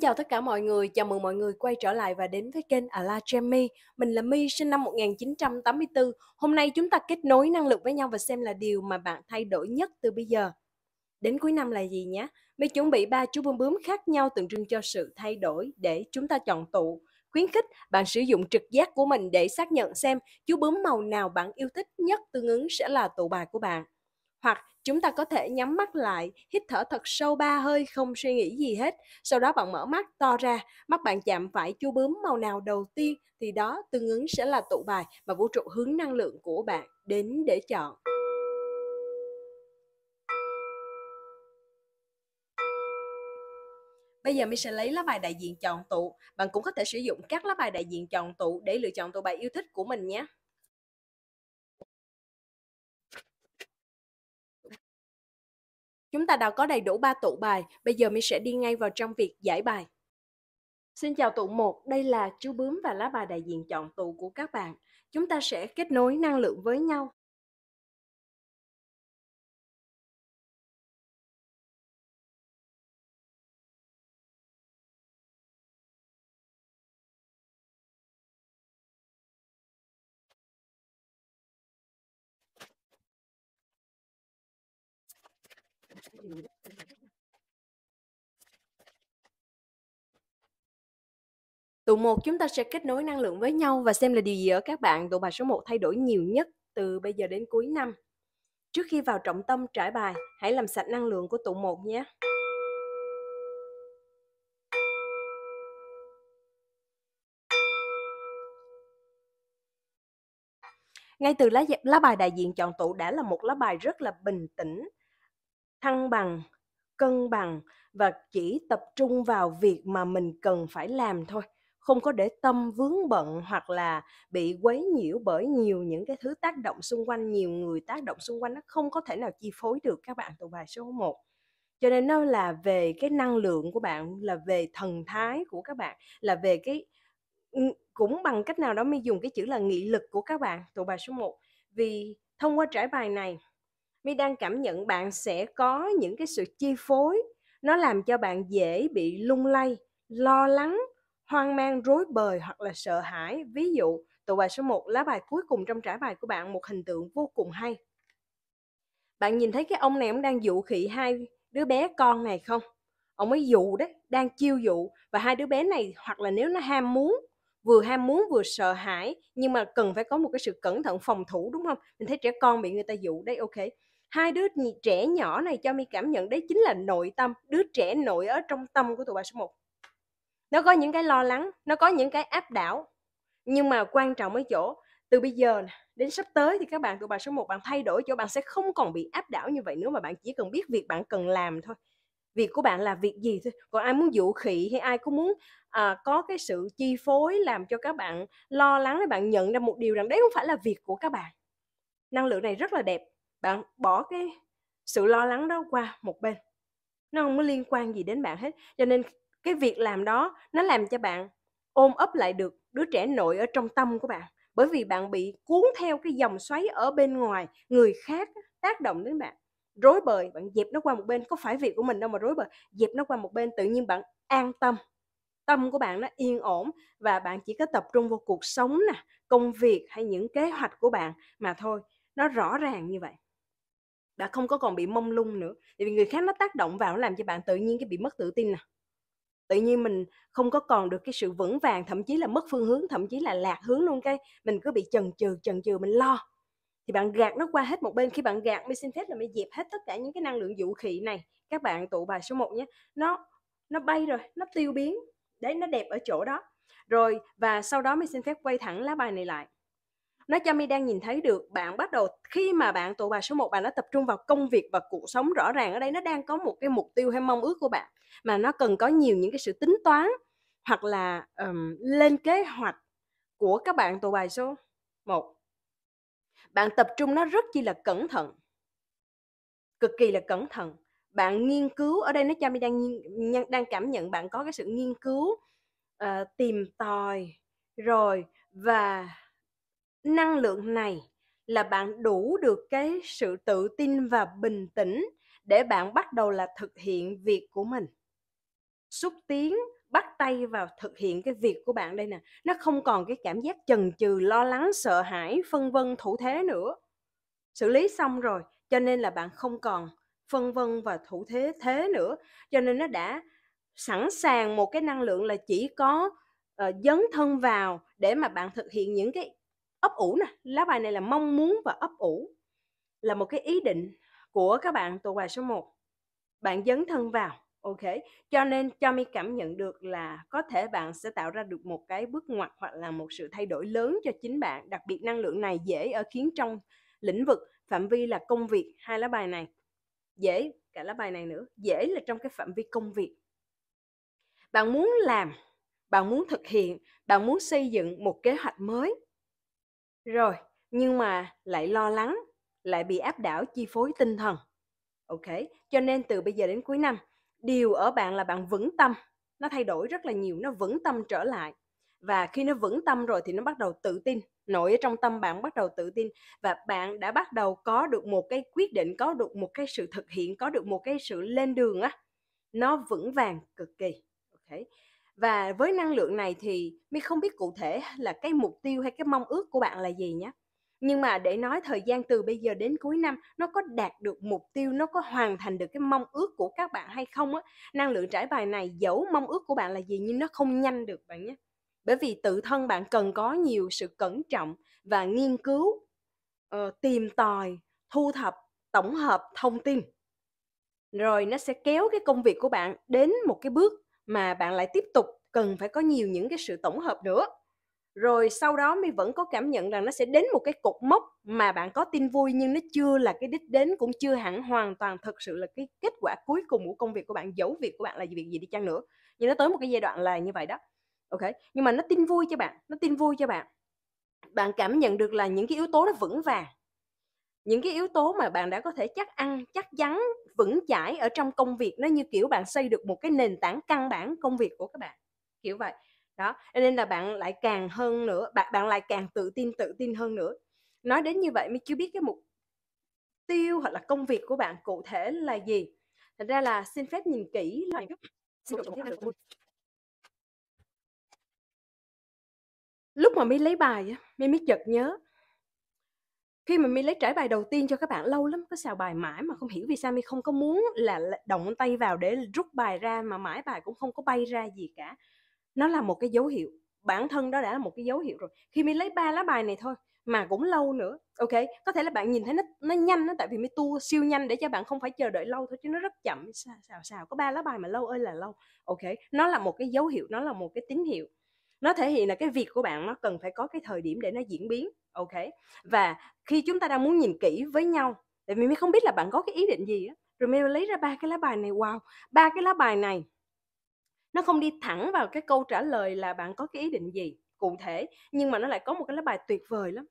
chào tất cả mọi người, chào mừng mọi người quay trở lại và đến với kênh Ala Jammy. Mình là Mi sinh năm 1984. Hôm nay chúng ta kết nối năng lực với nhau và xem là điều mà bạn thay đổi nhất từ bây giờ. Đến cuối năm là gì nhé? Mi chuẩn bị ba chú bướm bướm khác nhau tượng trưng cho sự thay đổi để chúng ta chọn tụ. Khuyến khích bạn sử dụng trực giác của mình để xác nhận xem chú bướm màu nào bạn yêu thích nhất tương ứng sẽ là tụ bài của bạn. Hoặc chúng ta có thể nhắm mắt lại, hít thở thật sâu ba hơi không suy nghĩ gì hết. Sau đó bạn mở mắt to ra, mắt bạn chạm phải chú bướm màu nào đầu tiên thì đó tương ứng sẽ là tụ bài mà vũ trụ hướng năng lượng của bạn đến để chọn. Bây giờ mình sẽ lấy lá bài đại diện chọn tụ. Bạn cũng có thể sử dụng các lá bài đại diện chọn tụ để lựa chọn tụ bài yêu thích của mình nhé. Chúng ta đã có đầy đủ 3 tụ bài, bây giờ mình sẽ đi ngay vào trong việc giải bài. Xin chào tụ 1, đây là chú bướm và lá bài đại diện chọn tụ của các bạn. Chúng ta sẽ kết nối năng lượng với nhau Tụ 1 chúng ta sẽ kết nối năng lượng với nhau và xem là điều gì ở các bạn tụ bài số 1 thay đổi nhiều nhất từ bây giờ đến cuối năm. Trước khi vào trọng tâm trải bài, hãy làm sạch năng lượng của tụ 1 nhé. Ngay từ lá, lá bài đại diện chọn tụ đã là một lá bài rất là bình tĩnh, thăng bằng cân bằng và chỉ tập trung vào việc mà mình cần phải làm thôi không có để tâm vướng bận hoặc là bị quấy nhiễu bởi nhiều những cái thứ tác động xung quanh nhiều người tác động xung quanh nó không có thể nào chi phối được các bạn tụ bài số 1 cho nên nó là về cái năng lượng của bạn là về thần thái của các bạn là về cái ừ, cũng bằng cách nào đó mới dùng cái chữ là nghị lực của các bạn tụ bài số 1 vì thông qua trải bài này mi đang cảm nhận bạn sẽ có những cái sự chi phối nó làm cho bạn dễ bị lung lay lo lắng hoang mang rối bời hoặc là sợ hãi ví dụ tụ bài số 1 lá bài cuối cùng trong trải bài của bạn một hình tượng vô cùng hay bạn nhìn thấy cái ông này ông đang dụ khỉ hai đứa bé con này không ông ấy dụ đấy đang chiêu dụ và hai đứa bé này hoặc là nếu nó ham muốn vừa ham muốn vừa sợ hãi nhưng mà cần phải có một cái sự cẩn thận phòng thủ đúng không mình thấy trẻ con bị người ta dụ đấy ok hai đứa trẻ nhỏ này cho mi cảm nhận đấy chính là nội tâm đứa trẻ nội ở trong tâm của tụi bà số 1 nó có những cái lo lắng nó có những cái áp đảo nhưng mà quan trọng ở chỗ từ bây giờ đến sắp tới thì các bạn tụi bà số 1 bạn thay đổi chỗ bạn sẽ không còn bị áp đảo như vậy nữa mà bạn chỉ cần biết việc bạn cần làm thôi việc của bạn là việc gì thôi còn ai muốn dụ khỉ hay ai cũng muốn à, có cái sự chi phối làm cho các bạn lo lắng để bạn nhận ra một điều rằng đấy không phải là việc của các bạn năng lượng này rất là đẹp bạn bỏ cái sự lo lắng đó qua một bên nó không có liên quan gì đến bạn hết cho nên cái việc làm đó nó làm cho bạn ôm ấp lại được đứa trẻ nội ở trong tâm của bạn bởi vì bạn bị cuốn theo cái dòng xoáy ở bên ngoài người khác tác động đến bạn rối bời bạn dẹp nó qua một bên có phải việc của mình đâu mà rối bời dẹp nó qua một bên tự nhiên bạn an tâm tâm của bạn nó yên ổn và bạn chỉ có tập trung vào cuộc sống nè công việc hay những kế hoạch của bạn mà thôi nó rõ ràng như vậy bạn không có còn bị mông lung nữa tại vì người khác nó tác động vào nó làm cho bạn tự nhiên cái bị mất tự tin nè tự nhiên mình không có còn được cái sự vững vàng thậm chí là mất phương hướng thậm chí là lạc hướng luôn cái mình cứ bị chần chừ chần chừ mình lo thì bạn gạt nó qua hết một bên khi bạn gạt xin phép là mới dẹp hết tất cả những cái năng lượng vũ khí này các bạn tụ bài số 1 nhé nó nó bay rồi nó tiêu biến đấy nó đẹp ở chỗ đó rồi và sau đó xin phép quay thẳng lá bài này lại nó cho mi đang nhìn thấy được bạn bắt đầu khi mà bạn tụ bài số 1 bạn nó tập trung vào công việc và cuộc sống rõ ràng ở đây nó đang có một cái mục tiêu hay mong ước của bạn mà nó cần có nhiều những cái sự tính toán hoặc là um, lên kế hoạch của các bạn tụ bài số 1 bạn tập trung nó rất chi là cẩn thận cực kỳ là cẩn thận bạn nghiên cứu ở đây nó cho mình đang nghiên, đang cảm nhận bạn có cái sự nghiên cứu uh, tìm tòi rồi và năng lượng này là bạn đủ được cái sự tự tin và bình tĩnh để bạn bắt đầu là thực hiện việc của mình xúc tiến bắt tay vào thực hiện cái việc của bạn đây nè nó không còn cái cảm giác chần chừ lo lắng sợ hãi phân vân thủ thế nữa xử lý xong rồi cho nên là bạn không còn phân vân và thủ thế thế nữa cho nên nó đã sẵn sàng một cái năng lượng là chỉ có uh, dấn thân vào để mà bạn thực hiện những cái ấp ủ nè lá bài này là mong muốn và ấp ủ là một cái ý định của các bạn tụ bài số 1 bạn dấn thân vào ok cho nên cho mi cảm nhận được là có thể bạn sẽ tạo ra được một cái bước ngoặt hoặc là một sự thay đổi lớn cho chính bạn đặc biệt năng lượng này dễ ở khiến trong lĩnh vực phạm vi là công việc hai lá bài này dễ cả lá bài này nữa dễ là trong cái phạm vi công việc bạn muốn làm bạn muốn thực hiện bạn muốn xây dựng một kế hoạch mới rồi nhưng mà lại lo lắng lại bị áp đảo chi phối tinh thần ok cho nên từ bây giờ đến cuối năm điều ở bạn là bạn vững tâm nó thay đổi rất là nhiều nó vững tâm trở lại và khi nó vững tâm rồi thì nó bắt đầu tự tin nội ở trong tâm bạn bắt đầu tự tin và bạn đã bắt đầu có được một cái quyết định có được một cái sự thực hiện có được một cái sự lên đường á nó vững vàng cực kỳ ok và với năng lượng này thì mi không biết cụ thể là cái mục tiêu hay cái mong ước của bạn là gì nhé nhưng mà để nói thời gian từ bây giờ đến cuối năm nó có đạt được mục tiêu nó có hoàn thành được cái mong ước của các bạn hay không á năng lượng trải bài này dẫu mong ước của bạn là gì nhưng nó không nhanh được bạn nhé bởi vì tự thân bạn cần có nhiều sự cẩn trọng và nghiên cứu uh, tìm tòi thu thập tổng hợp thông tin rồi nó sẽ kéo cái công việc của bạn đến một cái bước mà bạn lại tiếp tục cần phải có nhiều những cái sự tổng hợp nữa rồi sau đó mi vẫn có cảm nhận rằng nó sẽ đến một cái cột mốc mà bạn có tin vui nhưng nó chưa là cái đích đến cũng chưa hẳn hoàn toàn thật sự là cái kết quả cuối cùng của công việc của bạn dẫu việc của bạn là việc gì đi chăng nữa nhưng nó tới một cái giai đoạn là như vậy đó ok nhưng mà nó tin vui cho bạn nó tin vui cho bạn bạn cảm nhận được là những cái yếu tố nó vững vàng những cái yếu tố mà bạn đã có thể chắc ăn chắc chắn vững chãi ở trong công việc nó như kiểu bạn xây được một cái nền tảng căn bản công việc của các bạn kiểu vậy đó nên là bạn lại càng hơn nữa bạn bạn lại càng tự tin tự tin hơn nữa nói đến như vậy mới chưa biết cái mục tiêu hoặc là công việc của bạn cụ thể là gì thành ra là xin phép nhìn kỹ là lúc mà mi lấy bài mi mới chợt nhớ khi mà mi lấy trải bài đầu tiên cho các bạn lâu lắm có xào bài mãi mà không hiểu vì sao mi không có muốn là động tay vào để rút bài ra mà mãi bài cũng không có bay ra gì cả nó là một cái dấu hiệu bản thân đó đã là một cái dấu hiệu rồi khi mình lấy ba lá bài này thôi mà cũng lâu nữa ok có thể là bạn nhìn thấy nó nó nhanh nó tại vì mới tu siêu nhanh để cho bạn không phải chờ đợi lâu thôi chứ nó rất chậm xào xào, xào. có ba lá bài mà lâu ơi là lâu ok nó là một cái dấu hiệu nó là một cái tín hiệu nó thể hiện là cái việc của bạn nó cần phải có cái thời điểm để nó diễn biến ok và khi chúng ta đang muốn nhìn kỹ với nhau tại vì mình không biết là bạn có cái ý định gì á rồi mình lấy ra ba cái lá bài này wow ba cái lá bài này nó không đi thẳng vào cái câu trả lời là bạn có cái ý định gì cụ thể nhưng mà nó lại có một cái lá bài tuyệt vời lắm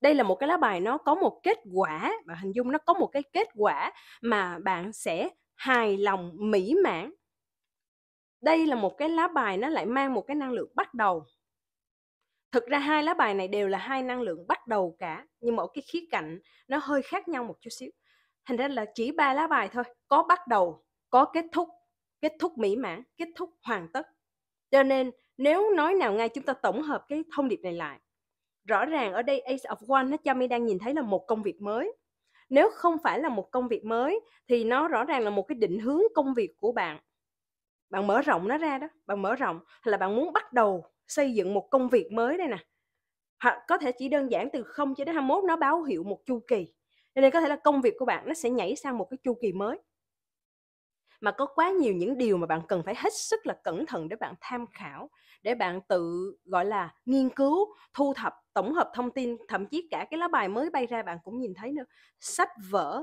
đây là một cái lá bài nó có một kết quả và hình dung nó có một cái kết quả mà bạn sẽ hài lòng mỹ mãn đây là một cái lá bài nó lại mang một cái năng lượng bắt đầu thực ra hai lá bài này đều là hai năng lượng bắt đầu cả nhưng mà ở cái khía cạnh nó hơi khác nhau một chút xíu thành ra là chỉ ba lá bài thôi có bắt đầu có kết thúc kết thúc mỹ mãn kết thúc hoàn tất cho nên nếu nói nào ngay chúng ta tổng hợp cái thông điệp này lại rõ ràng ở đây Ace of One nó cho mi đang nhìn thấy là một công việc mới nếu không phải là một công việc mới thì nó rõ ràng là một cái định hướng công việc của bạn bạn mở rộng nó ra đó bạn mở rộng hay là bạn muốn bắt đầu xây dựng một công việc mới đây nè hoặc có thể chỉ đơn giản từ 0 cho đến 21 nó báo hiệu một chu kỳ cho nên có thể là công việc của bạn nó sẽ nhảy sang một cái chu kỳ mới mà có quá nhiều những điều mà bạn cần phải hết sức là cẩn thận để bạn tham khảo để bạn tự gọi là nghiên cứu thu thập tổng hợp thông tin thậm chí cả cái lá bài mới bay ra bạn cũng nhìn thấy nữa sách vở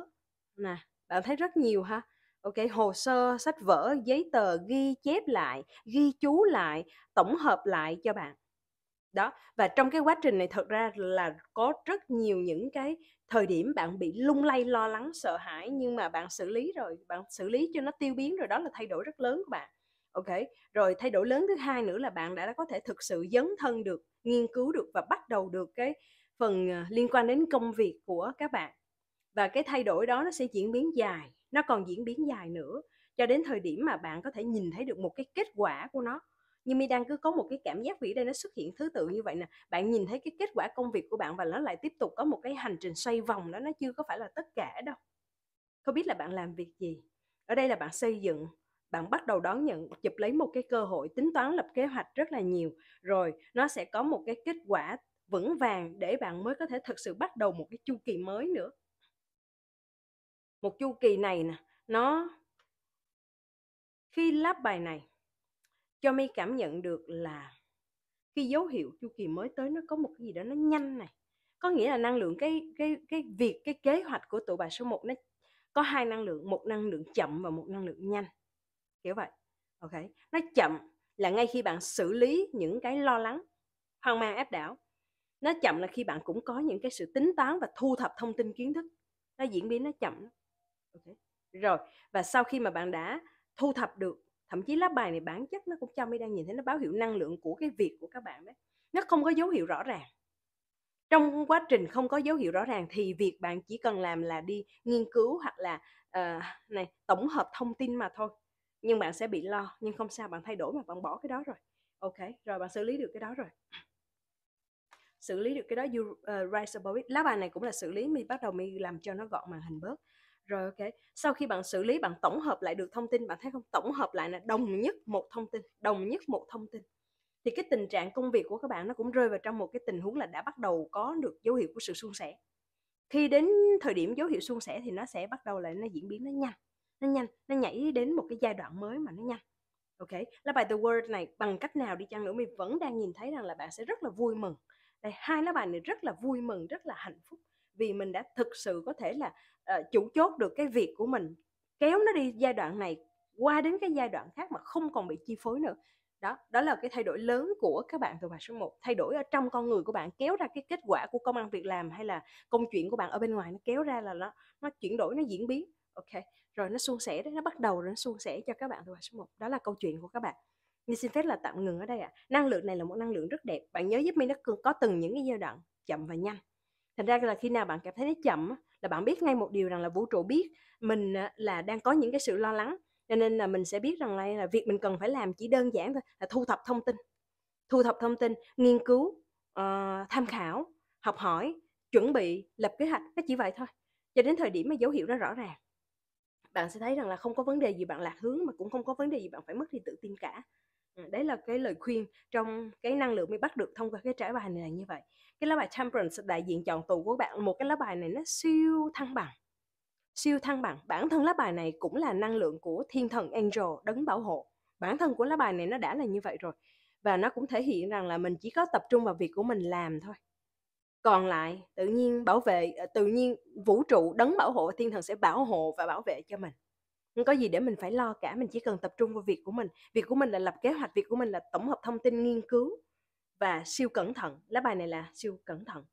nè bạn thấy rất nhiều ha ok hồ sơ sách vở giấy tờ ghi chép lại ghi chú lại tổng hợp lại cho bạn đó và trong cái quá trình này thật ra là có rất nhiều những cái thời điểm bạn bị lung lay lo lắng sợ hãi nhưng mà bạn xử lý rồi bạn xử lý cho nó tiêu biến rồi đó là thay đổi rất lớn của bạn ok rồi thay đổi lớn thứ hai nữa là bạn đã có thể thực sự dấn thân được nghiên cứu được và bắt đầu được cái phần ờ, liên quan đến công việc của các bạn và cái thay đổi đó nó sẽ diễn biến dài nó còn diễn biến dài nữa cho đến thời điểm mà bạn có thể nhìn thấy được một cái kết quả của nó nhưng mi đang cứ có một cái cảm giác vĩ đây nó xuất hiện thứ tự như vậy nè bạn nhìn thấy cái kết quả công việc của bạn và nó lại tiếp tục có một cái hành trình xoay vòng đó nó chưa có phải là tất cả đâu không biết là bạn làm việc gì ở đây là bạn xây dựng bạn bắt đầu đón nhận chụp lấy một cái cơ hội tính toán lập kế hoạch rất là nhiều rồi nó sẽ có một cái kết quả vững vàng để bạn mới có thể thực sự bắt đầu một cái chu kỳ mới nữa một chu kỳ này nè nó khi lắp bài này cho mi cảm nhận được là khi dấu hiệu chu kỳ mới tới nó có một cái gì đó nó nhanh này có nghĩa là năng lượng cái cái cái việc cái kế hoạch của tụ bài số 1 nó có hai năng lượng một năng lượng chậm và một năng lượng nhanh kiểu vậy ok nó chậm là ngay khi bạn xử lý những cái lo lắng hoang mang áp đảo nó chậm là khi bạn cũng có những cái sự tính toán và thu thập thông tin kiến thức nó diễn biến nó chậm okay. rồi và sau khi mà bạn đã thu thập được thậm chí lá bài này bản chất nó cũng cho mới đang nhìn thấy nó báo hiệu năng lượng của cái việc của các bạn đấy nó không có dấu hiệu rõ ràng trong quá trình không có dấu hiệu rõ ràng thì việc bạn chỉ cần làm là đi nghiên cứu hoặc là uh, này tổng hợp thông tin mà thôi nhưng bạn sẽ bị lo nhưng không sao bạn thay đổi mà bạn bỏ cái đó rồi ok rồi bạn xử lý được cái đó rồi xử lý được cái đó you uh, rise above it lá bài này cũng là xử lý mình bắt đầu mình làm cho nó gọn màn hình bớt rồi ok sau khi bạn xử lý bạn tổng hợp lại được thông tin bạn thấy không tổng hợp lại là đồng nhất một thông tin đồng nhất một thông tin thì cái tình trạng công việc của các bạn nó cũng rơi vào trong một cái tình huống là đã bắt đầu có được dấu hiệu của sự suôn sẻ khi đến thời điểm dấu hiệu suôn sẻ thì nó sẽ bắt đầu lại nó diễn biến nó nhanh nó nhanh nó nhảy đến một cái giai đoạn mới mà nó nhanh ok lá bài the word này bằng cách nào đi chăng nữa mình vẫn đang nhìn thấy rằng là bạn sẽ rất là vui mừng đây hai lá bài này rất là vui mừng rất là hạnh phúc vì mình đã thực sự có thể là uh, chủ chốt được cái việc của mình kéo nó đi giai đoạn này qua đến cái giai đoạn khác mà không còn bị chi phối nữa đó đó là cái thay đổi lớn của các bạn từ bài số 1 thay đổi ở trong con người của bạn kéo ra cái kết quả của công ăn việc làm hay là công chuyện của bạn ở bên ngoài nó kéo ra là nó nó chuyển đổi nó diễn biến ok rồi nó suôn sẻ đấy nó bắt đầu rồi nó suôn sẻ cho các bạn từ bài số 1 đó là câu chuyện của các bạn nhưng xin phép là tạm ngừng ở đây ạ à. năng lượng này là một năng lượng rất đẹp bạn nhớ giúp mình nó có từng những cái giai đoạn chậm và nhanh thành ra là khi nào bạn cảm thấy nó chậm là bạn biết ngay một điều rằng là vũ trụ biết mình à, là đang có những cái sự lo lắng cho nên là mình sẽ biết rằng là, là việc mình cần phải làm chỉ đơn giản thôi là thu thập thông tin thu thập thông tin nghiên cứu uh, tham khảo học hỏi chuẩn bị lập kế hoạch nó chỉ vậy thôi cho đến thời điểm mà dấu hiệu nó rõ ràng bạn sẽ thấy rằng là không có vấn đề gì bạn lạc hướng mà cũng không có vấn đề gì bạn phải mất đi tự tin cả đấy là cái lời khuyên trong cái năng lượng mới bắt được thông qua cái trái bài này là như vậy cái lá bài temperance đại diện chọn tù của bạn một cái lá bài này nó siêu thăng bằng siêu thăng bằng bản thân lá bài này cũng là năng lượng của thiên thần angel đấng bảo hộ bản thân của lá bài này nó đã là như vậy rồi và nó cũng thể hiện rằng là mình chỉ có tập trung vào việc của mình làm thôi còn lại tự nhiên bảo vệ ờ, tự nhiên vũ trụ đấng bảo hộ thiên thần sẽ bảo hộ và bảo vệ cho mình không có gì để mình phải lo cả mình chỉ cần tập trung vào việc của mình việc của mình là lập kế hoạch việc của mình là tổng hợp thông tin nghiên cứu và siêu cẩn thận lá bài này là siêu cẩn thận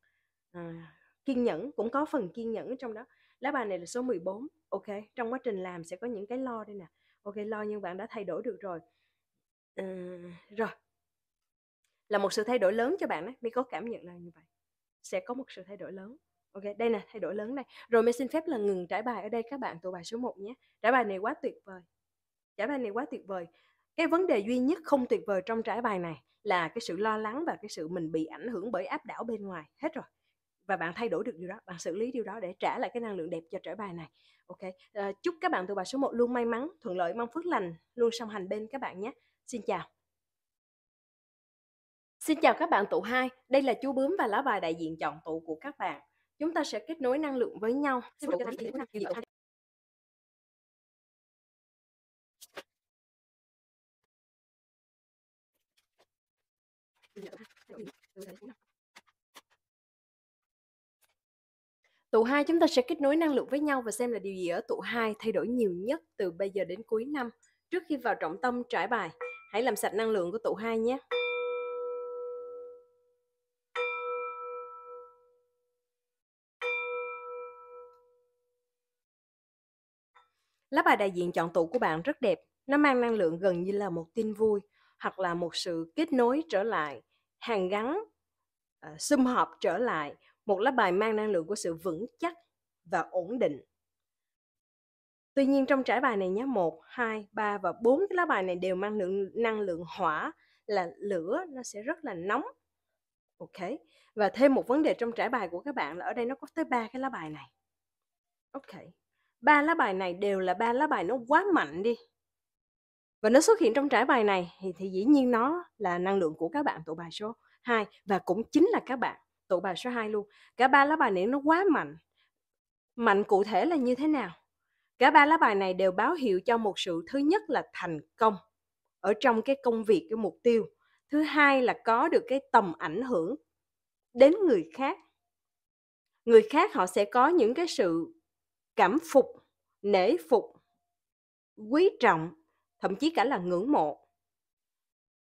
à, kiên nhẫn cũng có phần kiên nhẫn trong đó lá bài này là số 14 ok trong quá trình làm sẽ có những cái lo đây nè ok lo nhưng bạn đã thay đổi được rồi à, rồi là một sự thay đổi lớn cho bạn đấy mới có cảm nhận là như vậy sẽ có một sự thay đổi lớn Ok, đây nè, thay đổi lớn này. Rồi mình xin phép là ngừng trải bài ở đây các bạn tụ bài số 1 nhé. Trải bài này quá tuyệt vời. Trải bài này quá tuyệt vời. Cái vấn đề duy nhất không tuyệt vời trong trải bài này là cái sự lo lắng và cái sự mình bị ảnh hưởng bởi áp đảo bên ngoài. Hết rồi. Và bạn thay đổi được điều đó, bạn xử lý điều đó để trả lại cái năng lượng đẹp cho trải bài này. Ok, à, chúc các bạn tụ bài số 1 luôn may mắn, thuận lợi, mong phước lành, luôn song hành bên các bạn nhé. Xin chào. Xin chào các bạn tụ 2, đây là chú bướm và lá bài đại diện chọn tụ của các bạn chúng ta sẽ kết nối năng lượng với nhau dạ, Tụ hai chúng ta sẽ kết nối năng lượng với nhau và xem là điều gì ở tụ hai thay đổi nhiều nhất từ bây giờ đến cuối năm. Trước khi vào trọng tâm trải bài, hãy làm sạch năng lượng của tụ hai nhé. Lá bài đại diện chọn tụ của bạn rất đẹp, nó mang năng lượng gần như là một tin vui hoặc là một sự kết nối trở lại, hàng gắn, uh, họp trở lại, một lá bài mang năng lượng của sự vững chắc và ổn định. Tuy nhiên trong trải bài này nhé, 1, 2, 3 và 4 cái lá bài này đều mang lượng năng lượng hỏa là lửa nó sẽ rất là nóng. Ok. Và thêm một vấn đề trong trải bài của các bạn là ở đây nó có tới ba cái lá bài này. Ok ba lá bài này đều là ba lá bài nó quá mạnh đi và nó xuất hiện trong trải bài này thì, thì dĩ nhiên nó là năng lượng của các bạn tụ bài số 2 và cũng chính là các bạn tụ bài số 2 luôn. Cả ba lá bài này nó quá mạnh. Mạnh cụ thể là như thế nào? Cả ba lá bài này đều báo hiệu cho một sự thứ nhất là thành công ở trong cái công việc, cái mục tiêu. Thứ hai là có được cái tầm ảnh hưởng đến người khác. Người khác họ sẽ có những cái sự cảm phục, nể phục, quý trọng, thậm chí cả là ngưỡng mộ.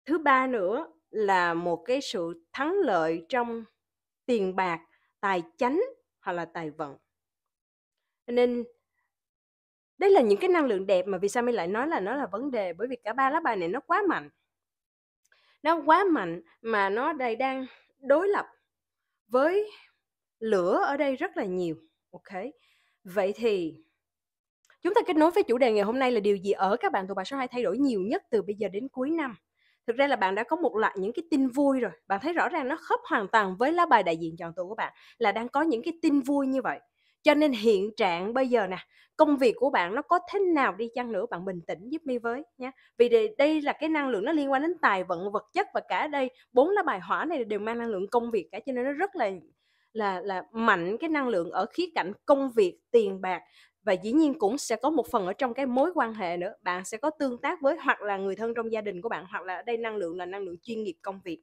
Thứ ba nữa là một cái sự thắng lợi trong tiền bạc, tài chánh hoặc là tài vận. Nên đây là những cái năng lượng đẹp mà vì sao mình lại nói là nó là vấn đề bởi vì cả ba lá bài này nó quá mạnh nó quá mạnh mà nó đây đang đối lập với lửa ở đây rất là nhiều ok Vậy thì chúng ta kết nối với chủ đề ngày hôm nay là điều gì ở các bạn tuổi bà số 2 thay đổi nhiều nhất từ bây giờ đến cuối năm? Thực ra là bạn đã có một loạt những cái tin vui rồi. Bạn thấy rõ ràng nó khớp hoàn toàn với lá bài đại diện chọn tuổi của bạn là đang có những cái tin vui như vậy. Cho nên hiện trạng bây giờ nè, công việc của bạn nó có thế nào đi chăng nữa bạn bình tĩnh giúp mi với nha. Vì đây là cái năng lượng nó liên quan đến tài vận vật chất và cả đây bốn lá bài hỏa này đều mang năng lượng công việc cả cho nên nó rất là là là mạnh cái năng lượng ở khía cạnh công việc tiền bạc và dĩ nhiên cũng sẽ có một phần ở trong cái mối quan hệ nữa bạn sẽ có tương tác với hoặc là người thân trong gia đình của bạn hoặc là ở đây năng lượng là năng lượng chuyên nghiệp công việc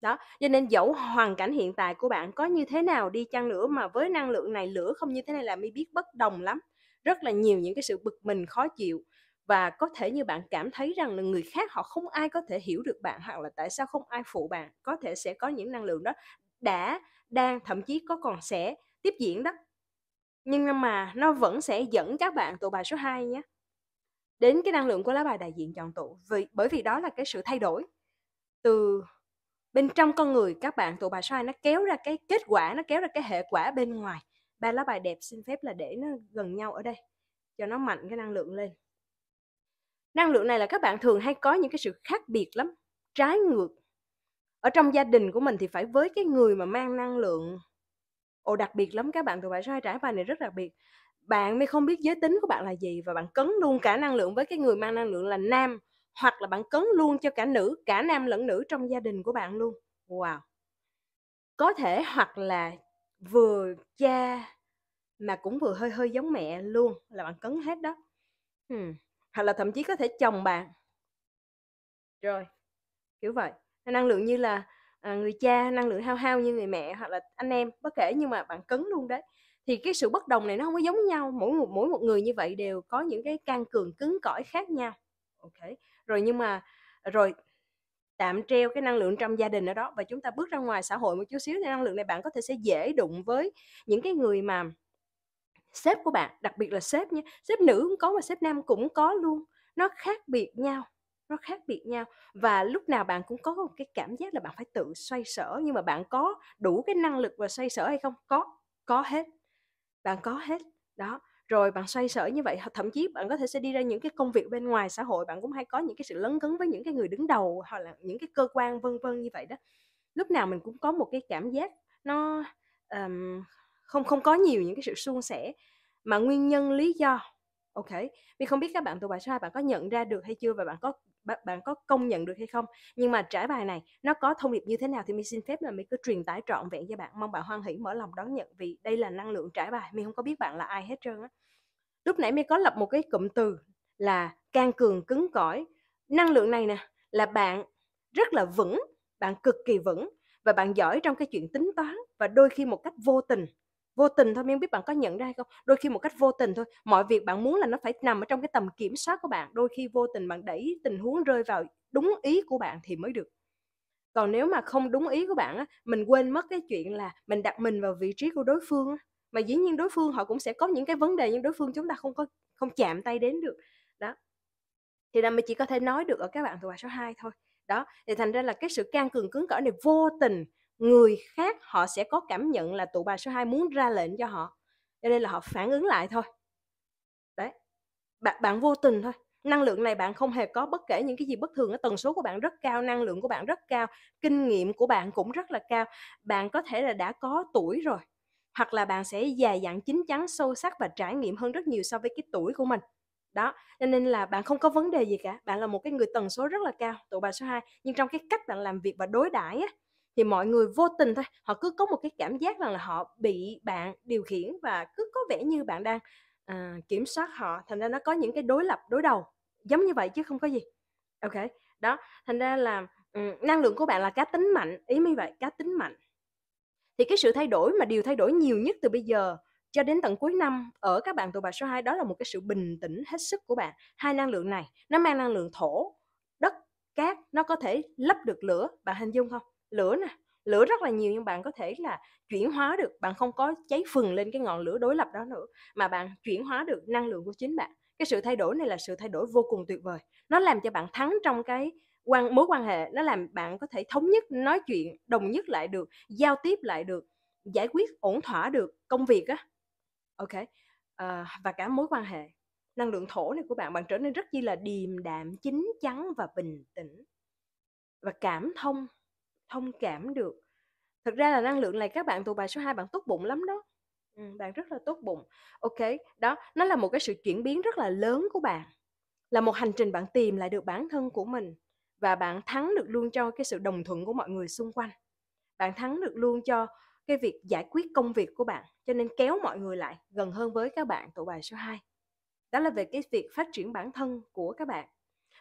đó cho nên dẫu hoàn cảnh hiện tại của bạn có như thế nào đi chăng nữa mà với năng lượng này lửa không như thế này là mi biết bất đồng lắm rất là nhiều những cái sự bực mình khó chịu và có thể như bạn cảm thấy rằng là người khác họ không ai có thể hiểu được bạn hoặc là tại sao không ai phụ bạn có thể sẽ có những năng lượng đó đã đang thậm chí có còn sẽ tiếp diễn đó nhưng mà nó vẫn sẽ dẫn các bạn tụ bài số 2 nhé đến cái năng lượng của lá bài đại diện chọn tụ vì bởi vì đó là cái sự thay đổi từ bên trong con người các bạn tụ bài số 2 nó kéo ra cái kết quả nó kéo ra cái hệ quả bên ngoài ba lá bài đẹp xin phép là để nó gần nhau ở đây cho nó mạnh cái năng lượng lên năng lượng này là các bạn thường hay có những cái sự khác biệt lắm trái ngược ở trong gia đình của mình thì phải với cái người mà mang năng lượng ồ đặc biệt lắm các bạn từ bài số hai trải bài này rất đặc biệt bạn mới không biết giới tính của bạn là gì và bạn cấn luôn cả năng lượng với cái người mang năng lượng là nam hoặc là bạn cấn luôn cho cả nữ cả nam lẫn nữ trong gia đình của bạn luôn wow có thể hoặc là vừa cha mà cũng vừa hơi hơi giống mẹ luôn là bạn cấn hết đó hmm. hoặc là thậm chí có thể chồng bạn rồi kiểu vậy năng lượng như là à, người cha năng lượng hao hao như người mẹ hoặc là anh em bất kể nhưng mà bạn cứng luôn đấy thì cái sự bất đồng này nó không có giống nhau mỗi một mỗi một người như vậy đều có những cái căng cường cứng cỏi khác nhau ok rồi nhưng mà rồi tạm treo cái năng lượng trong gia đình ở đó và chúng ta bước ra ngoài xã hội một chút xíu thì năng lượng này bạn có thể sẽ dễ đụng với những cái người mà sếp của bạn đặc biệt là sếp nhé sếp nữ cũng có mà sếp nam cũng có luôn nó khác biệt nhau nó khác biệt nhau và lúc nào bạn cũng có một cái cảm giác là bạn phải tự xoay sở nhưng mà bạn có đủ cái năng lực và xoay sở hay không có có hết bạn có hết đó rồi bạn xoay sở như vậy thậm chí bạn có thể sẽ đi ra những cái công việc bên ngoài xã hội bạn cũng hay có những cái sự lấn cấn với những cái người đứng đầu hoặc là những cái cơ quan vân vân như vậy đó lúc nào mình cũng có một cái cảm giác nó um, không không có nhiều những cái sự suôn sẻ mà nguyên nhân lý do ok Vì không biết các bạn tụi bà sao bạn có nhận ra được hay chưa và bạn có bạn, bạn có công nhận được hay không nhưng mà trải bài này nó có thông điệp như thế nào thì mình xin phép là mình cứ truyền tải trọn vẹn cho bạn mong bạn hoan hỷ mở lòng đón nhận vì đây là năng lượng trải bài mình không có biết bạn là ai hết trơn á lúc nãy mình có lập một cái cụm từ là can cường cứng cỏi năng lượng này nè là bạn rất là vững bạn cực kỳ vững và bạn giỏi trong cái chuyện tính toán và đôi khi một cách vô tình vô tình thôi miên biết bạn có nhận ra hay không đôi khi một cách vô tình thôi mọi việc bạn muốn là nó phải nằm ở trong cái tầm kiểm soát của bạn đôi khi vô tình bạn đẩy tình huống rơi vào đúng ý của bạn thì mới được còn nếu mà không đúng ý của bạn á mình quên mất cái chuyện là mình đặt mình vào vị trí của đối phương á mà dĩ nhiên đối phương họ cũng sẽ có những cái vấn đề nhưng đối phương chúng ta không có không chạm tay đến được đó thì là mình chỉ có thể nói được ở các bạn từ bài số 2 thôi đó thì thành ra là cái sự can cường cứng cỏi này vô tình người khác họ sẽ có cảm nhận là tụ bà số 2 muốn ra lệnh cho họ cho nên là họ phản ứng lại thôi đấy bạn bạn vô tình thôi năng lượng này bạn không hề có bất kể những cái gì bất thường ở tần số của bạn rất cao năng lượng của bạn rất cao kinh nghiệm của bạn cũng rất là cao bạn có thể là đã có tuổi rồi hoặc là bạn sẽ dài dặn chín chắn sâu sắc và trải nghiệm hơn rất nhiều so với cái tuổi của mình đó cho nên là bạn không có vấn đề gì cả bạn là một cái người tần số rất là cao tụ bà số 2 nhưng trong cái cách bạn làm việc và đối đãi á thì mọi người vô tình thôi họ cứ có một cái cảm giác rằng là họ bị bạn điều khiển và cứ có vẻ như bạn đang à, kiểm soát họ thành ra nó có những cái đối lập đối đầu giống như vậy chứ không có gì ok đó thành ra là um, năng lượng của bạn là cá tính mạnh ý như vậy cá tính mạnh thì cái sự thay đổi mà điều thay đổi nhiều nhất từ bây giờ cho đến tận cuối năm ở các bạn tụ bài số 2 đó là một cái sự bình tĩnh hết sức của bạn hai năng lượng này nó mang năng lượng thổ đất cát nó có thể lấp được lửa bạn hình dung không lửa nè lửa rất là nhiều nhưng bạn có thể là chuyển hóa được bạn không có cháy phừng lên cái ngọn lửa đối lập đó nữa mà bạn chuyển hóa được năng lượng của chính bạn cái sự thay đổi này là sự thay đổi vô cùng tuyệt vời nó làm cho bạn thắng trong cái quan mối quan hệ nó làm bạn có thể thống nhất nói chuyện đồng nhất lại được giao tiếp lại được giải quyết ổn thỏa được công việc á ok à, và cả mối quan hệ năng lượng thổ này của bạn bạn trở nên rất chi là điềm đạm chín chắn và bình tĩnh và cảm thông thông cảm được thực ra là năng lượng này các bạn tụ bài số 2 bạn tốt bụng lắm đó ừ, bạn rất là tốt bụng ok đó nó là một cái sự chuyển biến rất là lớn của bạn là một hành trình bạn tìm lại được bản thân của mình và bạn thắng được luôn cho cái sự đồng thuận của mọi người xung quanh bạn thắng được luôn cho cái việc giải quyết công việc của bạn cho nên kéo mọi người lại gần hơn với các bạn tụ bài số 2 đó là về cái việc phát triển bản thân của các bạn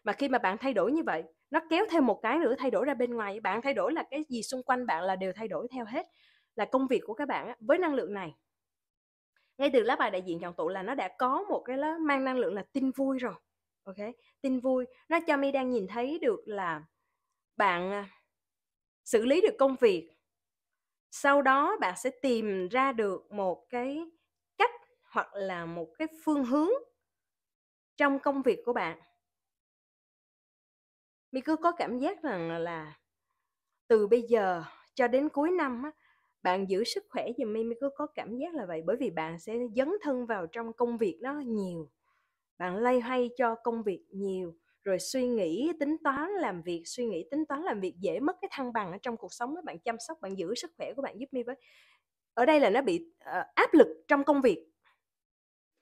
mà khi mà bạn thay đổi như vậy nó kéo theo một cái nữa thay đổi ra bên ngoài bạn thay đổi là cái gì xung quanh bạn là đều thay đổi theo hết là công việc của các bạn với năng lượng này ngay từ lá bài đại diện chọn tụ là nó đã có một cái lá mang năng lượng là tin vui rồi ok tin vui nó cho mi đang nhìn thấy được là bạn à, xử lý được công việc sau đó bạn sẽ tìm ra được một cái cách hoặc là một cái phương hướng trong công việc của bạn mi cứ có cảm giác rằng là từ bây giờ cho đến cuối năm á, bạn giữ sức khỏe giùm mi mi cứ có cảm giác là vậy bởi vì bạn sẽ dấn thân vào trong công việc nó nhiều bạn lay hay cho công việc nhiều rồi suy nghĩ tính toán làm việc suy nghĩ tính toán làm việc dễ mất cái thăng bằng ở trong cuộc sống các bạn chăm sóc bạn giữ sức khỏe của bạn giúp mi với ở đây là nó bị uh, áp lực trong công việc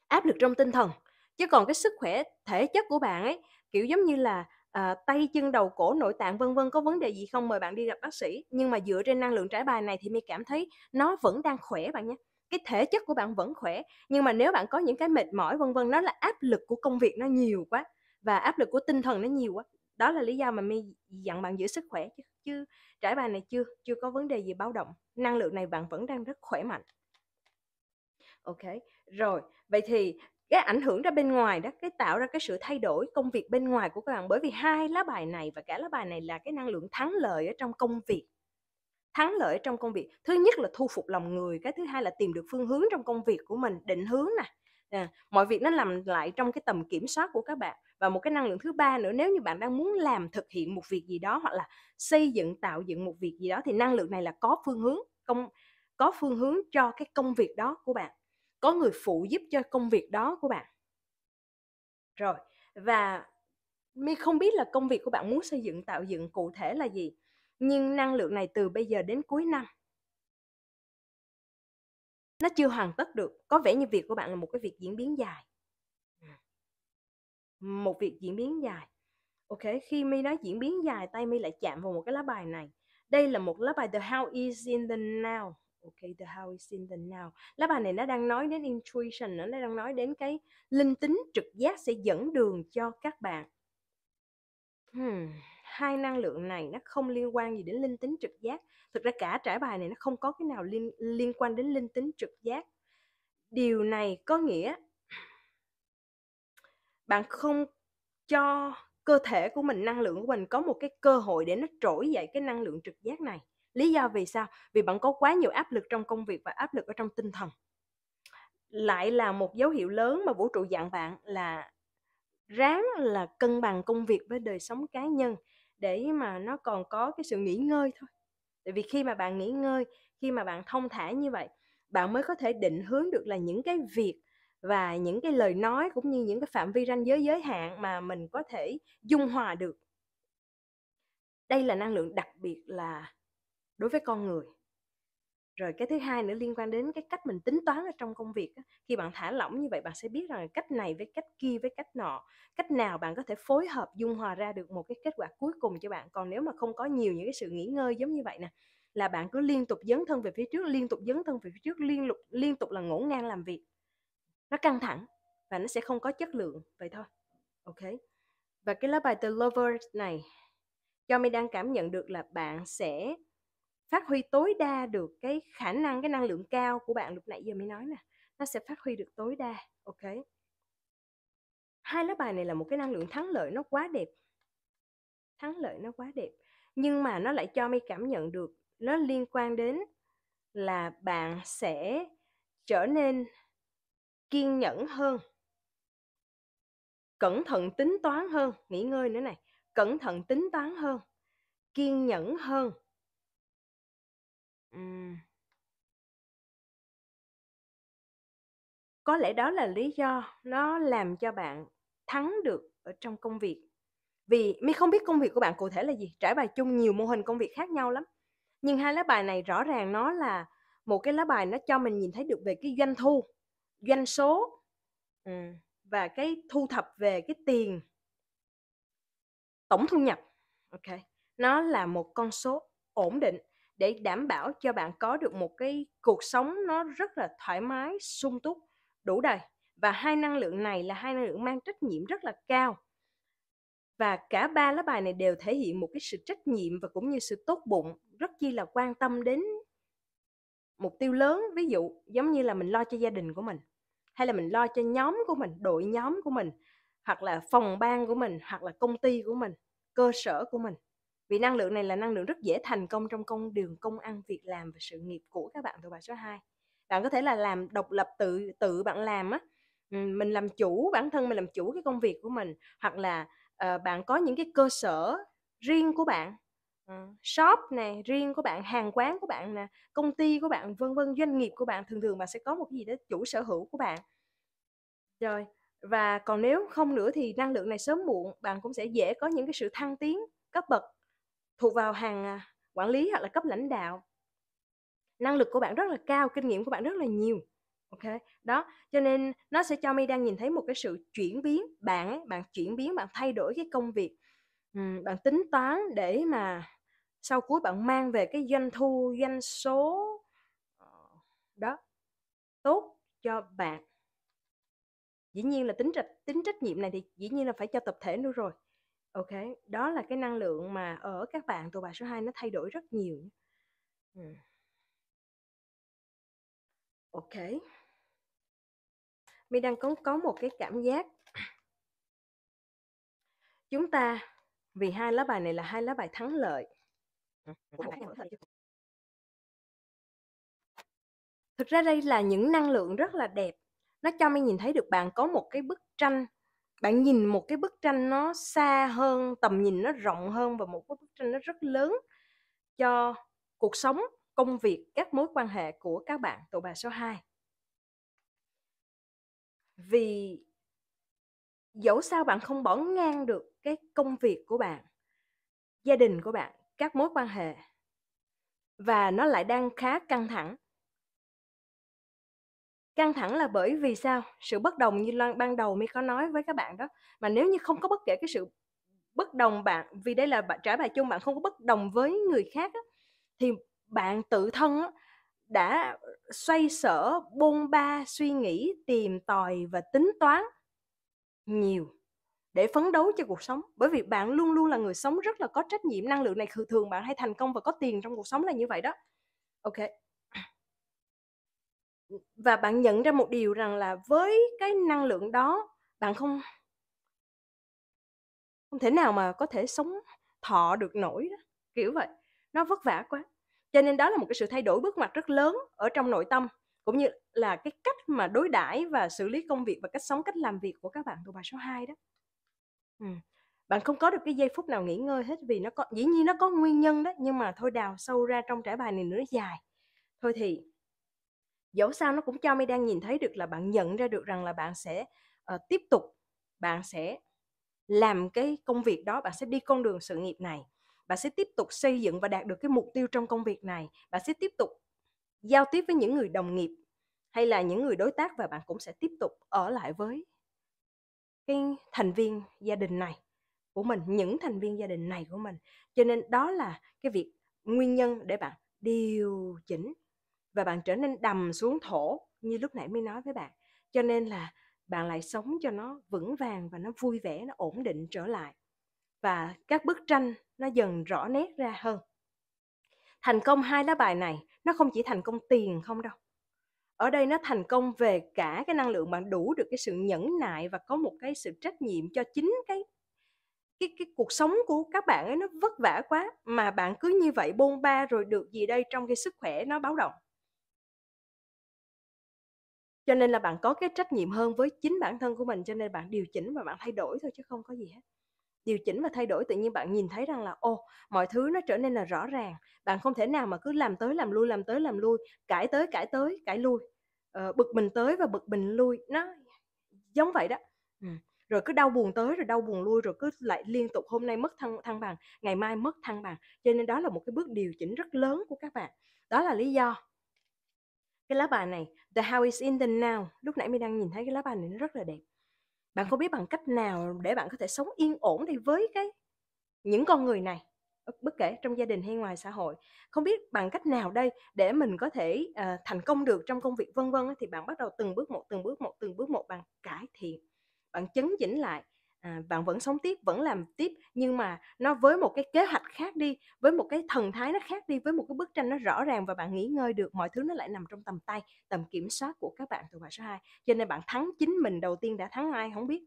áp lực trong tinh thần chứ còn cái sức khỏe thể chất của bạn ấy kiểu giống như là à, tay chân đầu cổ nội tạng vân vân có vấn đề gì không mời bạn đi gặp bác sĩ nhưng mà dựa trên năng lượng trái bài này thì mi cảm thấy nó vẫn đang khỏe bạn nhé cái thể chất của bạn vẫn khỏe nhưng mà nếu bạn có những cái mệt mỏi vân vân nó là áp lực của công việc nó nhiều quá và áp lực của tinh thần nó nhiều quá đó là lý do mà mi dặn bạn giữ sức khỏe chứ, chứ trải bài này chưa chưa có vấn đề gì báo động năng lượng này bạn vẫn đang rất khỏe mạnh ok rồi vậy thì cái ảnh hưởng ra bên ngoài đó cái tạo ra cái sự thay đổi công việc bên ngoài của các bạn bởi vì hai lá bài này và cả lá bài này là cái năng lượng thắng lợi ở trong công việc thắng lợi trong công việc thứ nhất là thu phục lòng người cái thứ hai là tìm được phương hướng trong công việc của mình định hướng nè à, mọi việc nó nằm lại trong cái tầm kiểm soát của các bạn và một cái năng lượng thứ ba nữa nếu như bạn đang muốn làm thực hiện một việc gì đó hoặc là xây dựng tạo dựng một việc gì đó thì năng lượng này là có phương hướng công có phương hướng cho cái công việc đó của bạn có người phụ giúp cho công việc đó của bạn rồi và mi không biết là công việc của bạn muốn xây dựng tạo dựng cụ thể là gì nhưng năng lượng này từ bây giờ đến cuối năm nó chưa hoàn tất được có vẻ như việc của bạn là một cái việc diễn biến dài một việc diễn biến dài ok khi mi nói diễn biến dài tay mi lại chạm vào một cái lá bài này đây là một lá bài the how is in the now OK, the how is in the now lá bài này nó đang nói đến intuition nó đang nói đến cái linh tính trực giác sẽ dẫn đường cho các bạn hmm. hai năng lượng này nó không liên quan gì đến linh tính trực giác thực ra cả trải bài này nó không có cái nào liên liên quan đến linh tính trực giác điều này có nghĩa bạn không cho cơ thể của mình năng lượng của mình có một cái cơ hội để nó trỗi dậy cái năng lượng trực giác này lý do vì sao vì bạn có quá nhiều áp lực trong công việc và áp lực ở trong tinh thần lại là một dấu hiệu lớn mà vũ trụ dặn bạn là ráng là cân bằng công việc với đời sống cá nhân để mà nó còn có cái sự nghỉ ngơi thôi tại vì khi mà bạn nghỉ ngơi khi mà bạn thông thả như vậy bạn mới có thể định hướng được là những cái việc và những cái lời nói cũng như những cái phạm vi ranh giới giới hạn mà mình có thể dung hòa được đây là năng lượng đặc biệt là đối với con người rồi cái thứ hai nữa liên quan đến cái cách mình tính toán ở trong công việc khi bạn thả lỏng như vậy bạn sẽ biết rằng cách này với cách kia với cách nọ cách nào bạn có thể phối hợp dung hòa ra được một cái kết quả cuối cùng cho bạn còn nếu mà không có nhiều những cái sự nghỉ ngơi giống như vậy nè là bạn cứ liên tục dấn thân về phía trước liên tục dấn thân về phía trước liên tục liên tục là ngổn ngang làm việc nó căng thẳng và nó sẽ không có chất lượng vậy thôi ok và cái lá bài từ Lover này cho mình đang cảm nhận được là bạn sẽ phát huy tối đa được cái khả năng cái năng lượng cao của bạn lúc nãy giờ mới nói nè nó sẽ phát huy được tối đa ok hai lá bài này là một cái năng lượng thắng lợi nó quá đẹp thắng lợi nó quá đẹp nhưng mà nó lại cho mi cảm nhận được nó liên quan đến là bạn sẽ trở nên kiên nhẫn hơn cẩn thận tính toán hơn nghỉ ngơi nữa này cẩn thận tính toán hơn kiên nhẫn hơn Ừ. Có lẽ đó là lý do nó làm cho bạn thắng được ở trong công việc. Vì mi không biết công việc của bạn cụ thể là gì, trải bài chung nhiều mô hình công việc khác nhau lắm. Nhưng hai lá bài này rõ ràng nó là một cái lá bài nó cho mình nhìn thấy được về cái doanh thu, doanh số, ừ, và cái thu thập về cái tiền tổng thu nhập, OK, nó là một con số ổn định để đảm bảo cho bạn có được một cái cuộc sống nó rất là thoải mái sung túc đủ đầy và hai năng lượng này là hai năng lượng mang trách nhiệm rất là cao và cả ba lá bài này đều thể hiện một cái sự trách nhiệm và cũng như sự tốt bụng rất chi là quan tâm đến mục tiêu lớn ví dụ giống như là mình lo cho gia đình của mình hay là mình lo cho nhóm của mình đội nhóm của mình hoặc là phòng ban của mình hoặc là công ty của mình cơ sở của mình vì năng lượng này là năng lượng rất dễ thành công trong con đường công ăn việc làm và sự nghiệp của các bạn từ bài số 2 bạn có thể là làm độc lập tự tự bạn làm á mình làm chủ bản thân mình làm chủ cái công việc của mình hoặc là uh, bạn có những cái cơ sở riêng của bạn ờ, shop này riêng của bạn hàng quán của bạn nè công ty của bạn vân vân doanh nghiệp của bạn thường thường bạn sẽ có một cái gì đó chủ sở hữu của bạn rồi và còn nếu không nữa thì năng lượng này sớm muộn bạn cũng sẽ dễ có những cái sự thăng tiến cấp bậc thuộc vào hàng à, quản lý hoặc là cấp lãnh đạo năng lực của bạn rất là cao kinh nghiệm của bạn rất là nhiều ok đó cho nên nó sẽ cho mi đang nhìn thấy một cái sự chuyển biến bạn bạn chuyển biến bạn thay đổi cái công việc bạn tính toán để mà sau cuối bạn mang về cái doanh thu doanh số ờ, đó tốt cho bạn dĩ nhiên là tính trách tính trách nhiệm này thì dĩ nhiên là phải cho tập thể nữa rồi ok đó là cái năng lượng mà ở các bạn tụ bài số 2 nó thay đổi rất nhiều ok mi đang có có một cái cảm giác chúng ta vì hai lá bài này là hai lá bài thắng lợi thực ra đây là những năng lượng rất là đẹp nó cho mình nhìn thấy được bạn có một cái bức tranh bạn nhìn một cái bức tranh nó xa hơn tầm nhìn nó rộng hơn và một cái bức tranh nó rất lớn cho cuộc sống công việc các mối quan hệ của các bạn tụ bà số 2 vì dẫu sao bạn không bỏ ngang được cái công việc của bạn gia đình của bạn các mối quan hệ và nó lại đang khá căng thẳng căng thẳng là bởi vì sao sự bất đồng như loan ban đầu mi có nói với các bạn đó mà nếu như không có bất kể cái sự bất đồng bạn vì đây là bạn trả bài chung bạn không có bất đồng với người khác á, thì bạn tự thân đã xoay sở bôn ba suy nghĩ tìm tòi và tính toán nhiều để phấn đấu cho cuộc sống bởi vì bạn luôn luôn là người sống rất là có trách nhiệm năng lượng này thường thường bạn hay thành công và có tiền trong cuộc sống là như vậy đó ok và bạn nhận ra một điều rằng là với cái năng lượng đó bạn không không thể nào mà có thể sống thọ được nổi đó kiểu vậy nó vất vả quá cho nên đó là một cái sự thay đổi bước ngoặt rất lớn ở trong nội tâm cũng như là cái cách mà đối đãi và xử lý công việc và cách sống cách làm việc của các bạn của bài số 2 đó ừ. bạn không có được cái giây phút nào nghỉ ngơi hết vì nó có dĩ nhiên nó có nguyên nhân đó nhưng mà thôi đào sâu ra trong trải bài này nữa dài thôi thì dẫu sao nó cũng cho mi đang nhìn thấy được là bạn nhận ra được rằng là bạn sẽ uh, tiếp tục bạn sẽ làm cái công việc đó bạn sẽ đi con đường sự nghiệp này bạn sẽ tiếp tục xây dựng và đạt được cái mục tiêu trong công việc này bạn sẽ tiếp tục giao tiếp với những người đồng nghiệp hay là những người đối tác và bạn cũng sẽ tiếp tục ở lại với cái thành viên gia đình này của mình những thành viên gia đình này của mình cho nên đó là cái việc nguyên nhân để bạn điều chỉnh và bạn trở nên đầm xuống thổ như lúc nãy mới nói với bạn cho nên là bạn lại sống cho nó vững vàng và nó vui vẻ nó ổn định trở lại và các bức tranh nó dần rõ nét ra hơn thành công hai lá bài này nó không chỉ thành công tiền không đâu ở đây nó thành công về cả cái năng lượng bạn đủ được cái sự nhẫn nại và có một cái sự trách nhiệm cho chính cái cái cái cuộc sống của các bạn ấy nó vất vả quá mà bạn cứ như vậy bôn ba rồi được gì đây trong cái sức khỏe nó báo động cho nên là bạn có cái trách nhiệm hơn với chính bản thân của mình cho nên bạn điều chỉnh và bạn thay đổi thôi chứ không có gì hết điều chỉnh và thay đổi tự nhiên bạn nhìn thấy rằng là ô mọi thứ nó trở nên là rõ ràng bạn không thể nào mà cứ làm tới làm lui làm tới làm lui cãi tới cãi tới cãi lui ờ, bực mình tới và bực mình lui nó giống vậy đó ừ. rồi cứ đau buồn tới rồi đau buồn lui rồi cứ lại liên tục hôm nay mất thăng thăng bằng ngày mai mất thăng bằng cho nên đó là một cái bước điều chỉnh rất lớn của các bạn đó là lý do cái lá bài này the how is in the now lúc nãy mình đang nhìn thấy cái lá bài này nó rất là đẹp bạn không biết bằng cách nào để bạn có thể sống yên ổn đây với cái những con người này bất kể trong gia đình hay ngoài xã hội không biết bằng cách nào đây để mình có thể uh, thành công được trong công việc vân vân thì bạn bắt đầu từng bước một từng bước một từng bước một bạn cải thiện bạn chấn chỉnh lại à, bạn vẫn sống tiếp vẫn làm tiếp nhưng mà nó với một cái kế hoạch khác đi với một cái thần thái nó khác đi với một cái bức tranh nó rõ ràng và bạn nghỉ ngơi được mọi thứ nó lại nằm trong tầm tay tầm kiểm soát của các bạn từ bài số 2 cho nên bạn thắng chính mình đầu tiên đã thắng ai không biết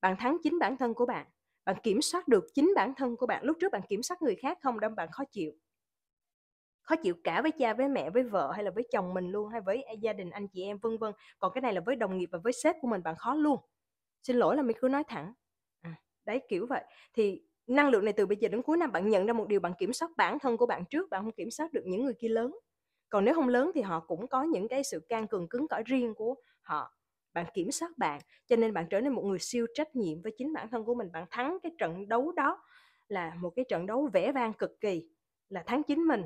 bạn thắng chính bản thân của bạn bạn kiểm soát được chính bản thân của bạn lúc trước bạn kiểm soát người khác không đâm bạn khó chịu khó chịu cả với cha với mẹ với vợ hay là với chồng mình luôn hay với gia đình anh chị em vân vân còn cái này là với đồng nghiệp và với sếp của mình bạn khó luôn xin lỗi là mình cứ nói thẳng đấy kiểu vậy thì năng lượng này từ bây giờ đến cuối năm bạn nhận ra một điều bạn kiểm soát bản thân của bạn trước bạn không kiểm soát được những người kia lớn còn nếu không lớn thì họ cũng có những cái sự can cường cứng cỏi riêng của họ bạn kiểm soát bạn cho nên bạn trở nên một người siêu trách nhiệm với chính bản thân của mình bạn thắng cái trận đấu đó là một cái trận đấu vẻ vang cực kỳ là thắng chính mình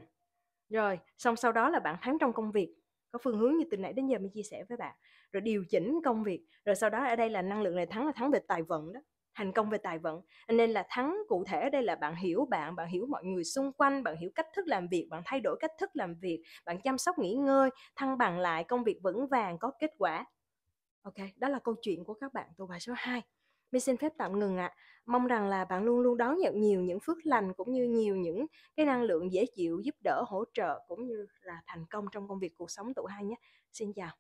rồi xong sau đó là bạn thắng trong công việc có phương hướng như từ nãy đến giờ mình chia sẻ với bạn rồi điều chỉnh công việc rồi sau đó ở đây là năng lượng này thắng là thắng về tài vận đó thành công về tài vận nên là thắng cụ thể ở đây là bạn hiểu bạn bạn hiểu mọi người xung quanh bạn hiểu cách thức làm việc bạn thay đổi cách thức làm việc bạn chăm sóc nghỉ ngơi thăng bằng lại công việc vững vàng có kết quả ok đó là câu chuyện của các bạn từ bài số 2 mi xin phép tạm ngừng ạ à. mong rằng là bạn luôn luôn đón nhận nhiều những phước lành cũng như nhiều những cái năng lượng dễ chịu giúp đỡ hỗ trợ cũng như là thành công trong công việc cuộc sống tụ hai nhé xin chào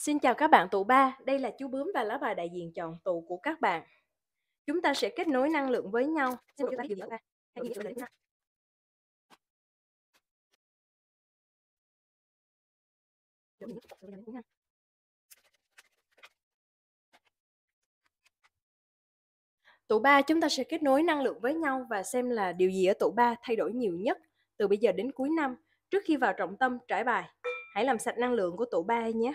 Xin chào các bạn tụ ba, đây là chú bướm và lá bài đại diện chọn tụ của các bạn. Chúng ta sẽ kết nối năng lượng với nhau. Tụ ba chúng ta sẽ kết nối năng lượng với nhau và xem là điều gì ở tụ ba thay đổi nhiều nhất từ bây giờ đến cuối năm trước khi vào trọng tâm trải bài. Hãy làm sạch năng lượng của tụ ba nhé.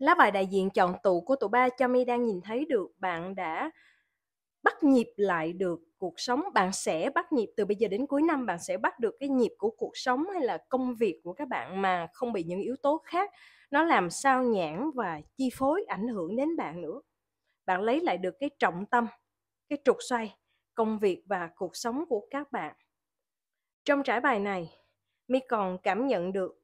Lá bài đại diện chọn tụ của tụ ba cho mi đang nhìn thấy được bạn đã bắt nhịp lại được cuộc sống bạn sẽ bắt nhịp từ bây giờ đến cuối năm bạn sẽ bắt được cái nhịp của cuộc sống hay là công việc của các bạn mà không bị những yếu tố khác nó làm sao nhãn và chi phối ảnh hưởng đến bạn nữa bạn lấy lại được cái trọng tâm cái trục xoay công việc và cuộc sống của các bạn trong trải bài này mi còn cảm nhận được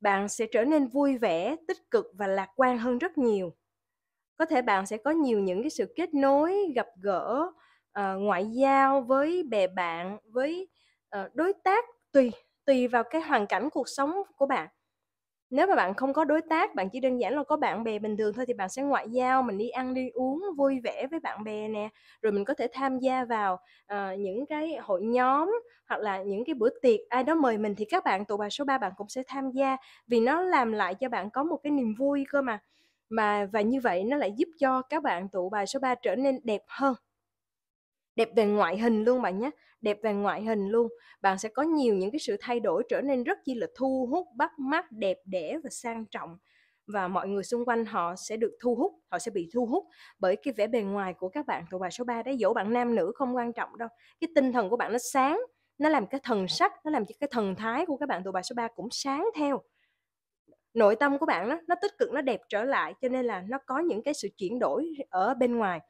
bạn sẽ trở nên vui vẻ tích cực và lạc quan hơn rất nhiều có thể bạn sẽ có nhiều những cái sự kết nối gặp gỡ uh, ngoại giao với bè bạn với uh, đối tác tùy tùy vào cái hoàn cảnh cuộc sống của bạn nếu mà bạn không có đối tác bạn chỉ đơn giản là có bạn bè bình thường thôi thì bạn sẽ ngoại giao mình đi ăn đi uống vui vẻ với bạn bè nè rồi mình có thể tham gia vào uh, những cái hội nhóm hoặc là những cái bữa tiệc ai đó mời mình thì các bạn tụ bài số 3 bạn cũng sẽ tham gia vì nó làm lại cho bạn có một cái niềm vui cơ mà mà và như vậy nó lại giúp cho các bạn tụ bài số 3 trở nên đẹp hơn đẹp về ngoại hình luôn bạn nhé đẹp về ngoại hình luôn bạn sẽ có nhiều những cái sự thay đổi trở nên rất chi là thu hút bắt mắt đẹp đẽ và sang trọng và mọi người xung quanh họ sẽ được thu hút họ sẽ bị thu hút bởi cái vẻ bề ngoài của các bạn thuộc bài số 3 đấy dẫu bạn nam nữ không quan trọng đâu cái tinh thần của bạn nó sáng nó làm cái thần sắc nó làm cho cái thần thái của các bạn thuộc bài số 3 cũng sáng theo nội tâm của bạn nó nó tích cực nó đẹp trở lại cho nên là nó có những cái sự chuyển đổi ở bên ngoài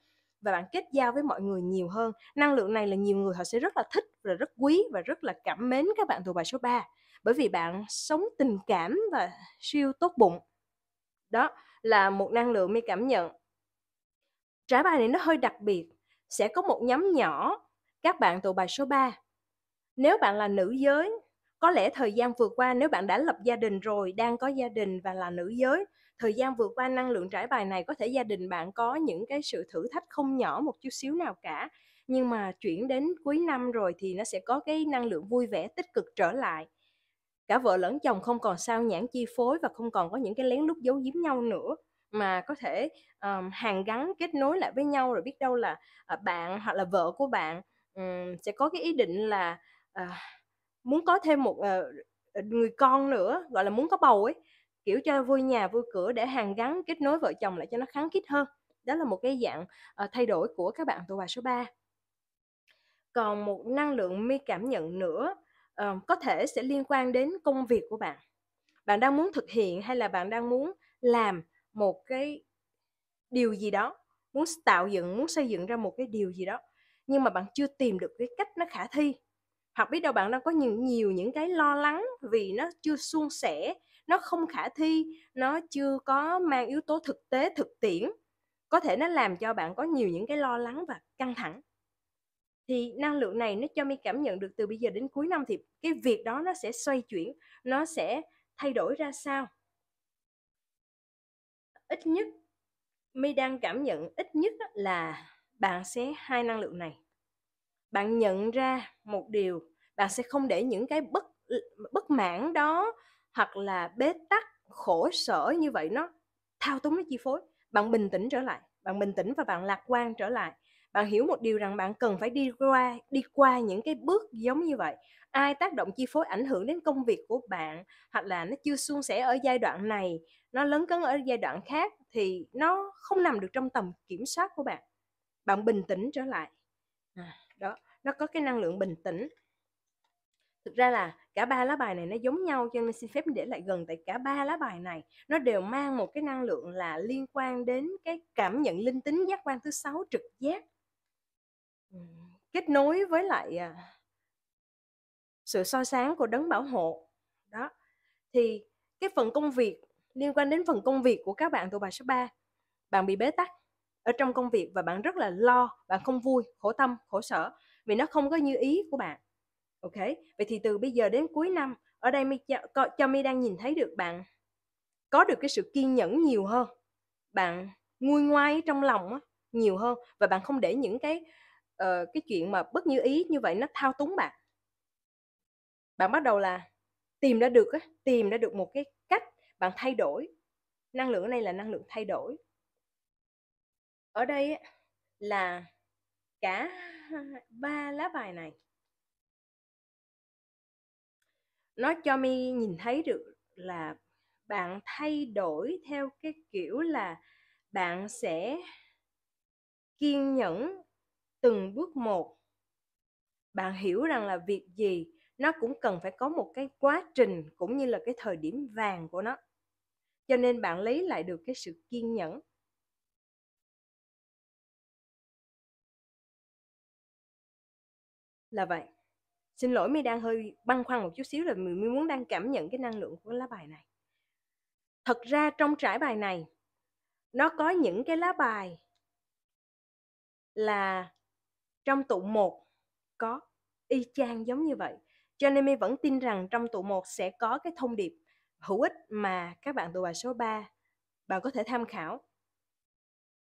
và bạn kết giao với mọi người nhiều hơn năng lượng này là nhiều người họ sẽ rất là thích và rất quý và rất là cảm mến các bạn thuộc bài số 3 bởi vì bạn sống tình cảm và siêu tốt bụng đó là một năng lượng mi cảm nhận trái bài này nó hơi đặc biệt sẽ có một nhóm nhỏ các bạn thuộc bài số 3 nếu bạn là nữ giới có lẽ thời gian vừa qua nếu bạn đã lập gia đình rồi đang có gia đình và là nữ giới thời gian vượt qua năng lượng trải bài này có thể gia đình bạn có những cái sự thử thách không nhỏ một chút xíu nào cả nhưng mà chuyển đến cuối năm rồi thì nó sẽ có cái năng lượng vui vẻ tích cực trở lại cả vợ lẫn chồng không còn sao nhãn chi phối và không còn có những cái lén lút giấu giếm nhau nữa mà có thể um, hàng gắn kết nối lại với nhau rồi biết đâu là uh, bạn hoặc là vợ của bạn um, sẽ có cái ý định là uh, muốn có thêm một uh, người con nữa gọi là muốn có bầu ấy kiểu cho vui nhà vui cửa để hàn gắn kết nối vợ chồng lại cho nó kháng khít hơn đó là một cái dạng uh, thay đổi của các bạn tuổi bà số 3 còn một năng lượng mi cảm nhận nữa uh, có thể sẽ liên quan đến công việc của bạn bạn đang muốn thực hiện hay là bạn đang muốn làm một cái điều gì đó muốn tạo dựng muốn xây dựng ra một cái điều gì đó nhưng mà bạn chưa tìm được cái cách nó khả thi hoặc biết đâu bạn đang có nhiều nhiều những cái lo lắng vì nó chưa suôn sẻ nó không khả thi nó chưa có mang yếu tố thực tế thực tiễn có thể nó làm cho bạn có nhiều những cái lo lắng và căng thẳng thì năng lượng này nó cho mi cảm nhận được từ bây giờ đến cuối năm thì cái việc đó nó sẽ xoay chuyển nó sẽ thay đổi ra sao ít nhất mi đang cảm nhận ít nhất là bạn sẽ hai năng lượng này bạn nhận ra một điều bạn sẽ không để những cái bất bất mãn đó hoặc là bế tắc khổ sở như vậy nó thao túng nó chi phối bạn bình tĩnh trở lại bạn bình tĩnh và bạn lạc quan trở lại bạn hiểu một điều rằng bạn cần phải đi qua đi qua những cái bước giống như vậy ai tác động chi phối ảnh hưởng đến công việc của bạn hoặc là nó chưa suôn sẻ ở giai đoạn này nó lấn cấn ở giai đoạn khác thì nó không nằm được trong tầm kiểm soát của bạn bạn bình tĩnh trở lại à, đó nó có cái năng lượng bình tĩnh thực ra là cả ba lá bài này nó giống nhau cho nên xin phép để lại gần tại cả ba lá bài này nó đều mang một cái năng lượng là liên quan đến cái cảm nhận linh tính giác quan thứ sáu trực giác kết nối với lại à, sự so sáng của đấng bảo hộ đó thì cái phần công việc liên quan đến phần công việc của các bạn tụ bài số 3 bạn bị bế tắc ở trong công việc và bạn rất là lo bạn không vui khổ tâm khổ sở vì nó không có như ý của bạn Ok, vậy thì từ bây giờ đến cuối năm, ở đây My cho, cho My đang nhìn thấy được bạn có được cái sự kiên nhẫn nhiều hơn, bạn nguôi ngoai trong lòng nhiều hơn và bạn không để những cái uh, cái chuyện mà bất như ý như vậy nó thao túng bạn. Bạn bắt đầu là tìm ra được tìm ra được một cái cách bạn thay đổi. Năng lượng ở đây là năng lượng thay đổi. Ở đây là cả ba lá bài này nó cho mi nhìn thấy được là bạn thay đổi theo cái kiểu là bạn sẽ kiên nhẫn từng bước một bạn hiểu rằng là việc gì nó cũng cần phải có một cái quá trình cũng như là cái thời điểm vàng của nó cho nên bạn lấy lại được cái sự kiên nhẫn là vậy xin lỗi mi đang hơi băn khoăn một chút xíu là mi muốn đang cảm nhận cái năng lượng của lá bài này thật ra trong trải bài này nó có những cái lá bài là trong tụ 1 có y chang giống như vậy cho nên mi vẫn tin rằng trong tụ 1 sẽ có cái thông điệp hữu ích mà các bạn tụ bài số 3 bạn có thể tham khảo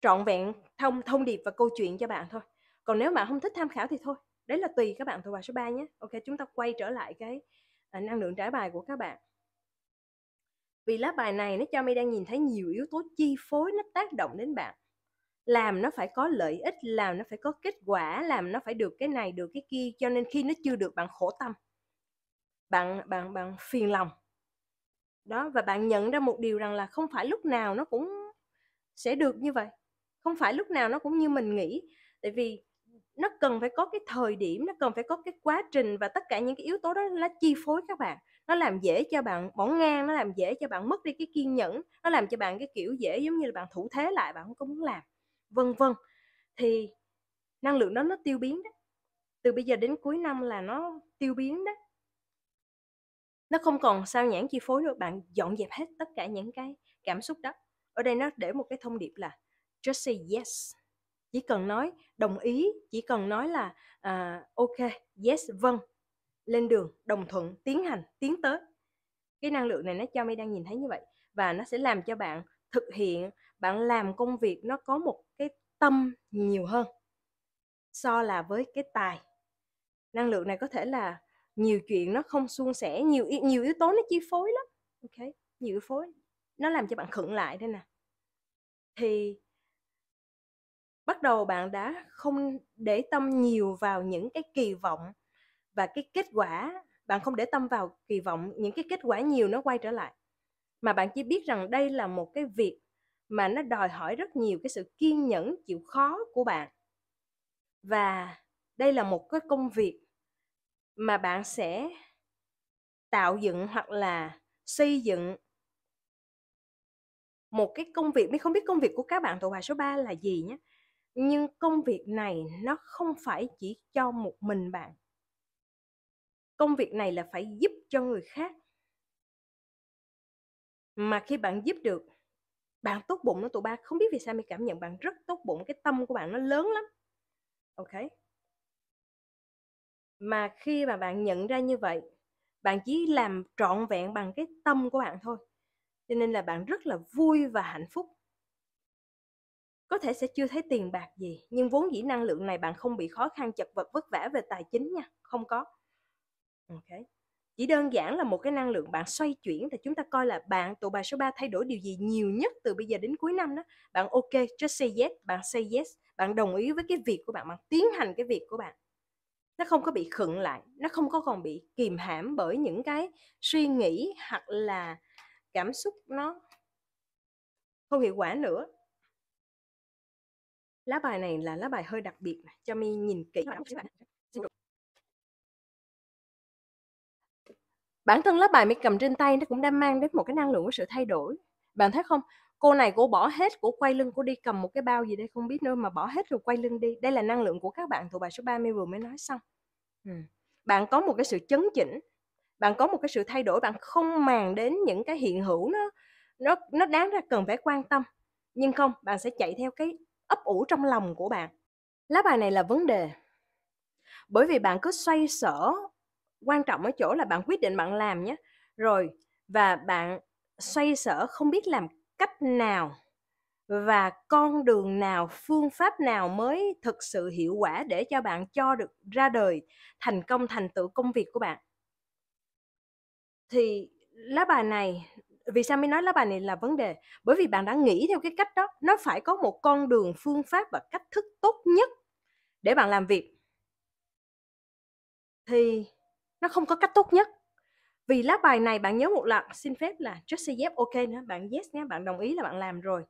trọn vẹn thông thông điệp và câu chuyện cho bạn thôi còn nếu bạn không thích tham khảo thì thôi đấy là tùy các bạn thuộc bài số 3 nhé ok chúng ta quay trở lại cái uh, năng lượng trải bài của các bạn vì lá bài này nó cho mi đang nhìn thấy nhiều yếu tố chi phối nó tác động đến bạn làm nó phải có lợi ích làm nó phải có kết quả làm nó phải được cái này được cái kia cho nên khi nó chưa được bạn khổ tâm bạn bạn bạn phiền lòng đó và bạn nhận ra một điều rằng là không phải lúc nào nó cũng sẽ được như vậy không phải lúc nào nó cũng như mình nghĩ tại vì nó cần phải có cái thời điểm nó cần phải có cái quá trình và tất cả những cái yếu tố đó nó chi phối các bạn nó làm dễ cho bạn bỏ ngang nó làm dễ cho bạn mất đi cái kiên nhẫn nó làm cho bạn cái kiểu dễ giống như là bạn thủ thế lại bạn không có muốn làm vân vân thì năng lượng đó nó tiêu biến đó từ bây giờ đến cuối năm là nó tiêu biến đó nó không còn sao nhãn chi phối nữa bạn dọn dẹp hết tất cả những cái cảm xúc đó ở đây nó để một cái thông điệp là just say yes chỉ cần nói đồng ý chỉ cần nói là à, ok yes vâng lên đường đồng thuận tiến hành tiến tới cái năng lượng này nó cho mi đang nhìn thấy như vậy và nó sẽ làm cho bạn thực hiện bạn làm công việc nó có một cái tâm nhiều hơn so là với cái tài năng lượng này có thể là nhiều chuyện nó không suôn sẻ nhiều nhiều yếu tố nó chi phối lắm ok nhiều yếu phối nó làm cho bạn khựng lại đây nè thì bắt đầu bạn đã không để tâm nhiều vào những cái kỳ vọng và cái kết quả bạn không để tâm vào kỳ vọng những cái kết quả nhiều nó quay trở lại mà bạn chỉ biết rằng đây là một cái việc mà nó đòi hỏi rất nhiều cái sự kiên nhẫn chịu khó của bạn và đây là một cái công việc mà bạn sẽ tạo dựng hoặc là xây dựng một cái công việc mới không biết công việc của các bạn thuộc hòa số 3 là gì nhé nhưng công việc này nó không phải chỉ cho một mình bạn công việc này là phải giúp cho người khác mà khi bạn giúp được bạn tốt bụng nó tụi ba không biết vì sao mình cảm nhận bạn rất tốt bụng cái tâm của bạn nó lớn lắm ok mà khi mà bạn nhận ra như vậy bạn chỉ làm trọn vẹn bằng cái tâm của bạn thôi cho nên là bạn rất là vui và hạnh phúc có thể sẽ chưa thấy tiền bạc gì nhưng vốn dĩ năng lượng này bạn không bị khó khăn chật vật vất vả về tài chính nha không có ok chỉ đơn giản là một cái năng lượng bạn xoay chuyển thì chúng ta coi là bạn tụ bài số 3 thay đổi điều gì nhiều nhất từ bây giờ đến cuối năm đó bạn ok just say yes bạn say yes bạn đồng ý với cái việc của bạn bạn tiến hành cái việc của bạn nó không có bị khựng lại nó không có còn bị kìm hãm bởi những cái suy nghĩ hoặc là cảm xúc nó không hiệu quả nữa lá bài này là lá bài hơi đặc biệt này. cho mi nhìn kỹ bản thân lá bài mi cầm trên tay nó cũng đang mang đến một cái năng lượng của sự thay đổi bạn thấy không cô này cô bỏ hết cô quay lưng cô đi cầm một cái bao gì đây không biết nữa mà bỏ hết rồi quay lưng đi đây là năng lượng của các bạn thuộc bài số 30 vừa mới nói xong bạn có một cái sự chấn chỉnh bạn có một cái sự thay đổi bạn không màng đến những cái hiện hữu nó nó nó đáng ra cần phải quan tâm nhưng không bạn sẽ chạy theo cái ấp ủ trong lòng của bạn lá bài này là vấn đề bởi vì bạn cứ xoay sở quan trọng ở chỗ là bạn quyết định bạn làm nhé rồi và bạn xoay sở không biết làm cách nào và con đường nào phương pháp nào mới thực sự hiệu quả để cho bạn cho được ra đời thành công thành tựu công việc của bạn thì lá bài này vì sao mới nói lá bài này là vấn đề bởi vì bạn đã nghĩ theo cái cách đó nó phải có một con đường phương pháp và cách thức tốt nhất để bạn làm việc thì nó không có cách tốt nhất vì lá bài này bạn nhớ một lần xin phép là just say yes ok nữa bạn yes nhé bạn đồng ý là bạn làm rồi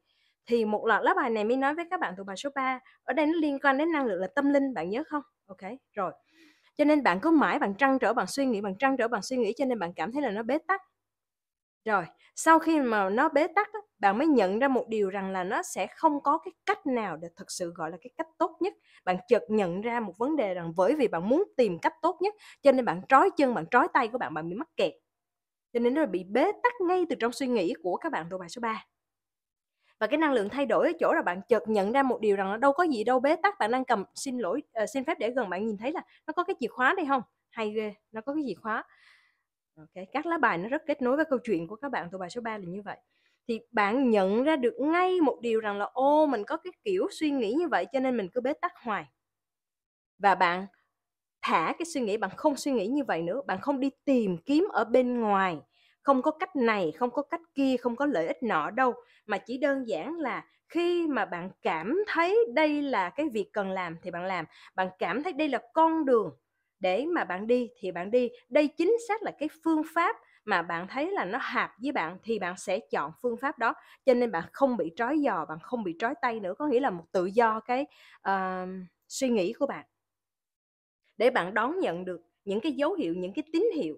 thì một lần lá bài này mới nói với các bạn thuộc bài số 3 ở đây nó liên quan đến năng lượng là tâm linh bạn nhớ không ok rồi cho nên bạn cứ mãi bạn trăn trở bạn suy nghĩ bạn trăn trở bạn suy nghĩ cho nên bạn cảm thấy là nó bế tắc rồi, sau khi mà nó bế tắc bạn mới nhận ra một điều rằng là nó sẽ không có cái cách nào để thực sự gọi là cái cách tốt nhất. Bạn chợt nhận ra một vấn đề rằng bởi vì bạn muốn tìm cách tốt nhất cho nên bạn trói chân, bạn trói tay của bạn, bạn bị mắc kẹt. Cho nên nó bị bế tắc ngay từ trong suy nghĩ của các bạn đồ bài số 3 và cái năng lượng thay đổi ở chỗ là bạn chợt nhận ra một điều rằng là đâu có gì đâu bế tắc bạn đang cầm xin lỗi uh, xin phép để gần bạn nhìn thấy là nó có cái chìa khóa đây không hay ghê nó có cái chìa khóa okay. các lá bài nó rất kết nối với câu chuyện của các bạn tụ bài số 3 là như vậy thì bạn nhận ra được ngay một điều rằng là ô mình có cái kiểu suy nghĩ như vậy cho nên mình cứ bế tắc hoài và bạn thả cái suy nghĩ bạn không suy nghĩ như vậy nữa bạn không đi tìm kiếm ở bên ngoài không có cách này không có cách kia không có lợi ích nọ đâu mà chỉ đơn giản là khi mà bạn cảm thấy đây là cái việc cần làm thì bạn làm bạn cảm thấy đây là con đường để mà bạn đi thì bạn đi đây chính xác là cái phương pháp mà bạn thấy là nó hợp với bạn thì bạn sẽ chọn phương pháp đó cho nên bạn không bị trói giò bạn không bị trói tay nữa có nghĩa là một tự do cái uh, suy nghĩ của bạn để bạn đón nhận được những cái dấu hiệu những cái tín hiệu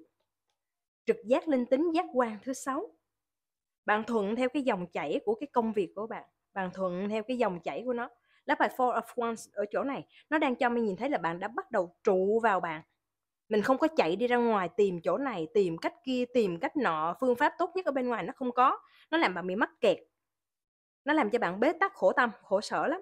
trực giác linh tính giác quan thứ sáu bạn thuận theo cái dòng chảy của cái công việc của bạn bạn thuận theo cái dòng chảy của nó lớp bài four of wands ở chỗ này nó đang cho mình nhìn thấy là bạn đã bắt đầu trụ vào bạn mình không có chạy đi ra ngoài tìm chỗ này tìm cách kia tìm cách nọ phương pháp tốt nhất ở bên ngoài nó không có nó làm bạn bị mắc kẹt nó làm cho bạn bế tắc khổ tâm khổ sở lắm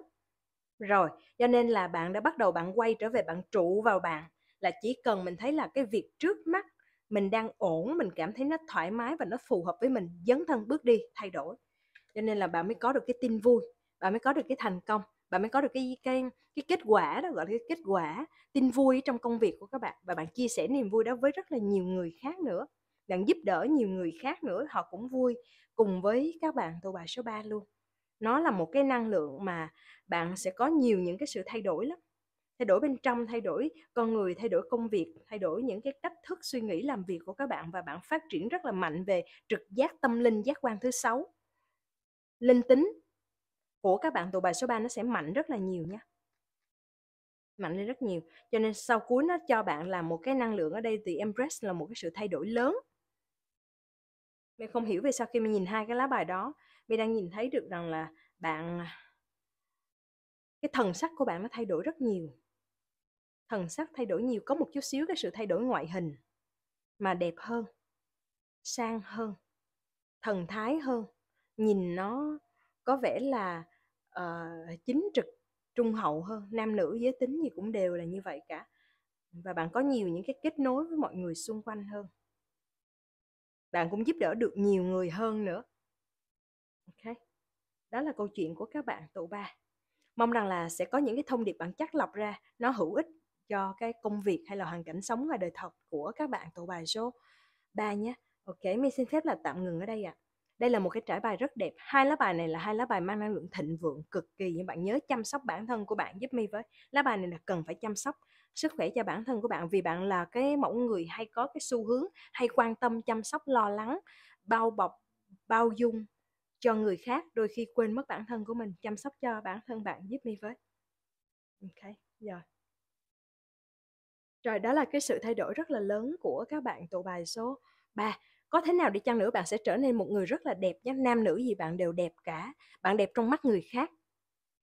rồi cho nên là bạn đã bắt đầu bạn quay trở về bạn trụ vào bạn là chỉ cần mình thấy là cái việc trước mắt mình đang ổn mình cảm thấy nó thoải mái và nó phù hợp với mình dấn thân bước đi thay đổi cho nên là bạn mới có được cái tin vui bạn mới có được cái thành công bạn mới có được cái cái cái kết quả đó gọi là cái kết quả tin vui trong công việc của các bạn và bạn chia sẻ niềm vui đó với rất là nhiều người khác nữa bạn giúp đỡ nhiều người khác nữa họ cũng vui cùng với các bạn tô bài số 3 luôn nó là một cái năng lượng mà bạn sẽ có nhiều những cái sự thay đổi lắm thay đổi bên trong thay đổi con người thay đổi công việc thay đổi những cái cách thức suy nghĩ làm việc của các bạn và bạn phát triển rất là mạnh về trực giác tâm linh giác quan thứ sáu linh tính của các bạn tụ bài số 3 nó sẽ mạnh rất là nhiều nha mạnh lên rất nhiều cho nên sau cuối nó cho bạn là một cái năng lượng ở đây thì empress là một cái sự thay đổi lớn mình không hiểu vì sao khi mình nhìn hai cái lá bài đó mình đang nhìn thấy được rằng là bạn cái thần sắc của bạn nó thay đổi rất nhiều thần sắc thay đổi nhiều có một chút xíu cái sự thay đổi ngoại hình mà đẹp hơn sang hơn thần thái hơn nhìn nó có vẻ là uh, chính trực trung hậu hơn nam nữ giới tính gì cũng đều là như vậy cả và bạn có nhiều những cái kết nối với mọi người xung quanh hơn bạn cũng giúp đỡ được nhiều người hơn nữa ok đó là câu chuyện của các bạn tụ ba mong rằng là sẽ có những cái thông điệp bạn chắc lọc ra nó hữu ích cho cái công việc hay là hoàn cảnh sống và đời thật của các bạn tụ bài số 3 nhé ok mình xin phép là tạm ngừng ở đây ạ à đây là một cái trải bài rất đẹp hai lá bài này là hai lá bài mang năng lượng thịnh vượng cực kỳ nhưng bạn nhớ chăm sóc bản thân của bạn giúp mi với lá bài này là cần phải chăm sóc sức khỏe cho bản thân của bạn vì bạn là cái mẫu người hay có cái xu hướng hay quan tâm chăm sóc lo lắng bao bọc bao dung cho người khác đôi khi quên mất bản thân của mình chăm sóc cho bản thân bạn giúp mi với ok rồi rồi đó là cái sự thay đổi rất là lớn của các bạn tụ bài số 3 có thế nào đi chăng nữa bạn sẽ trở nên một người rất là đẹp nhé nam nữ gì bạn đều đẹp cả bạn đẹp trong mắt người khác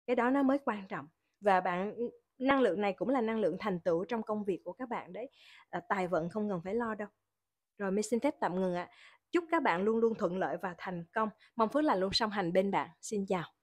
cái đó nó mới quan trọng và bạn ừ, năng lượng này cũng là năng lượng thành tựu trong công việc của các bạn đấy à, tài vận không cần phải lo đâu rồi mình xin phép tạm ngừng ạ à. chúc các bạn luôn luôn thuận lợi và thành công mong phước lành luôn song hành bên bạn xin chào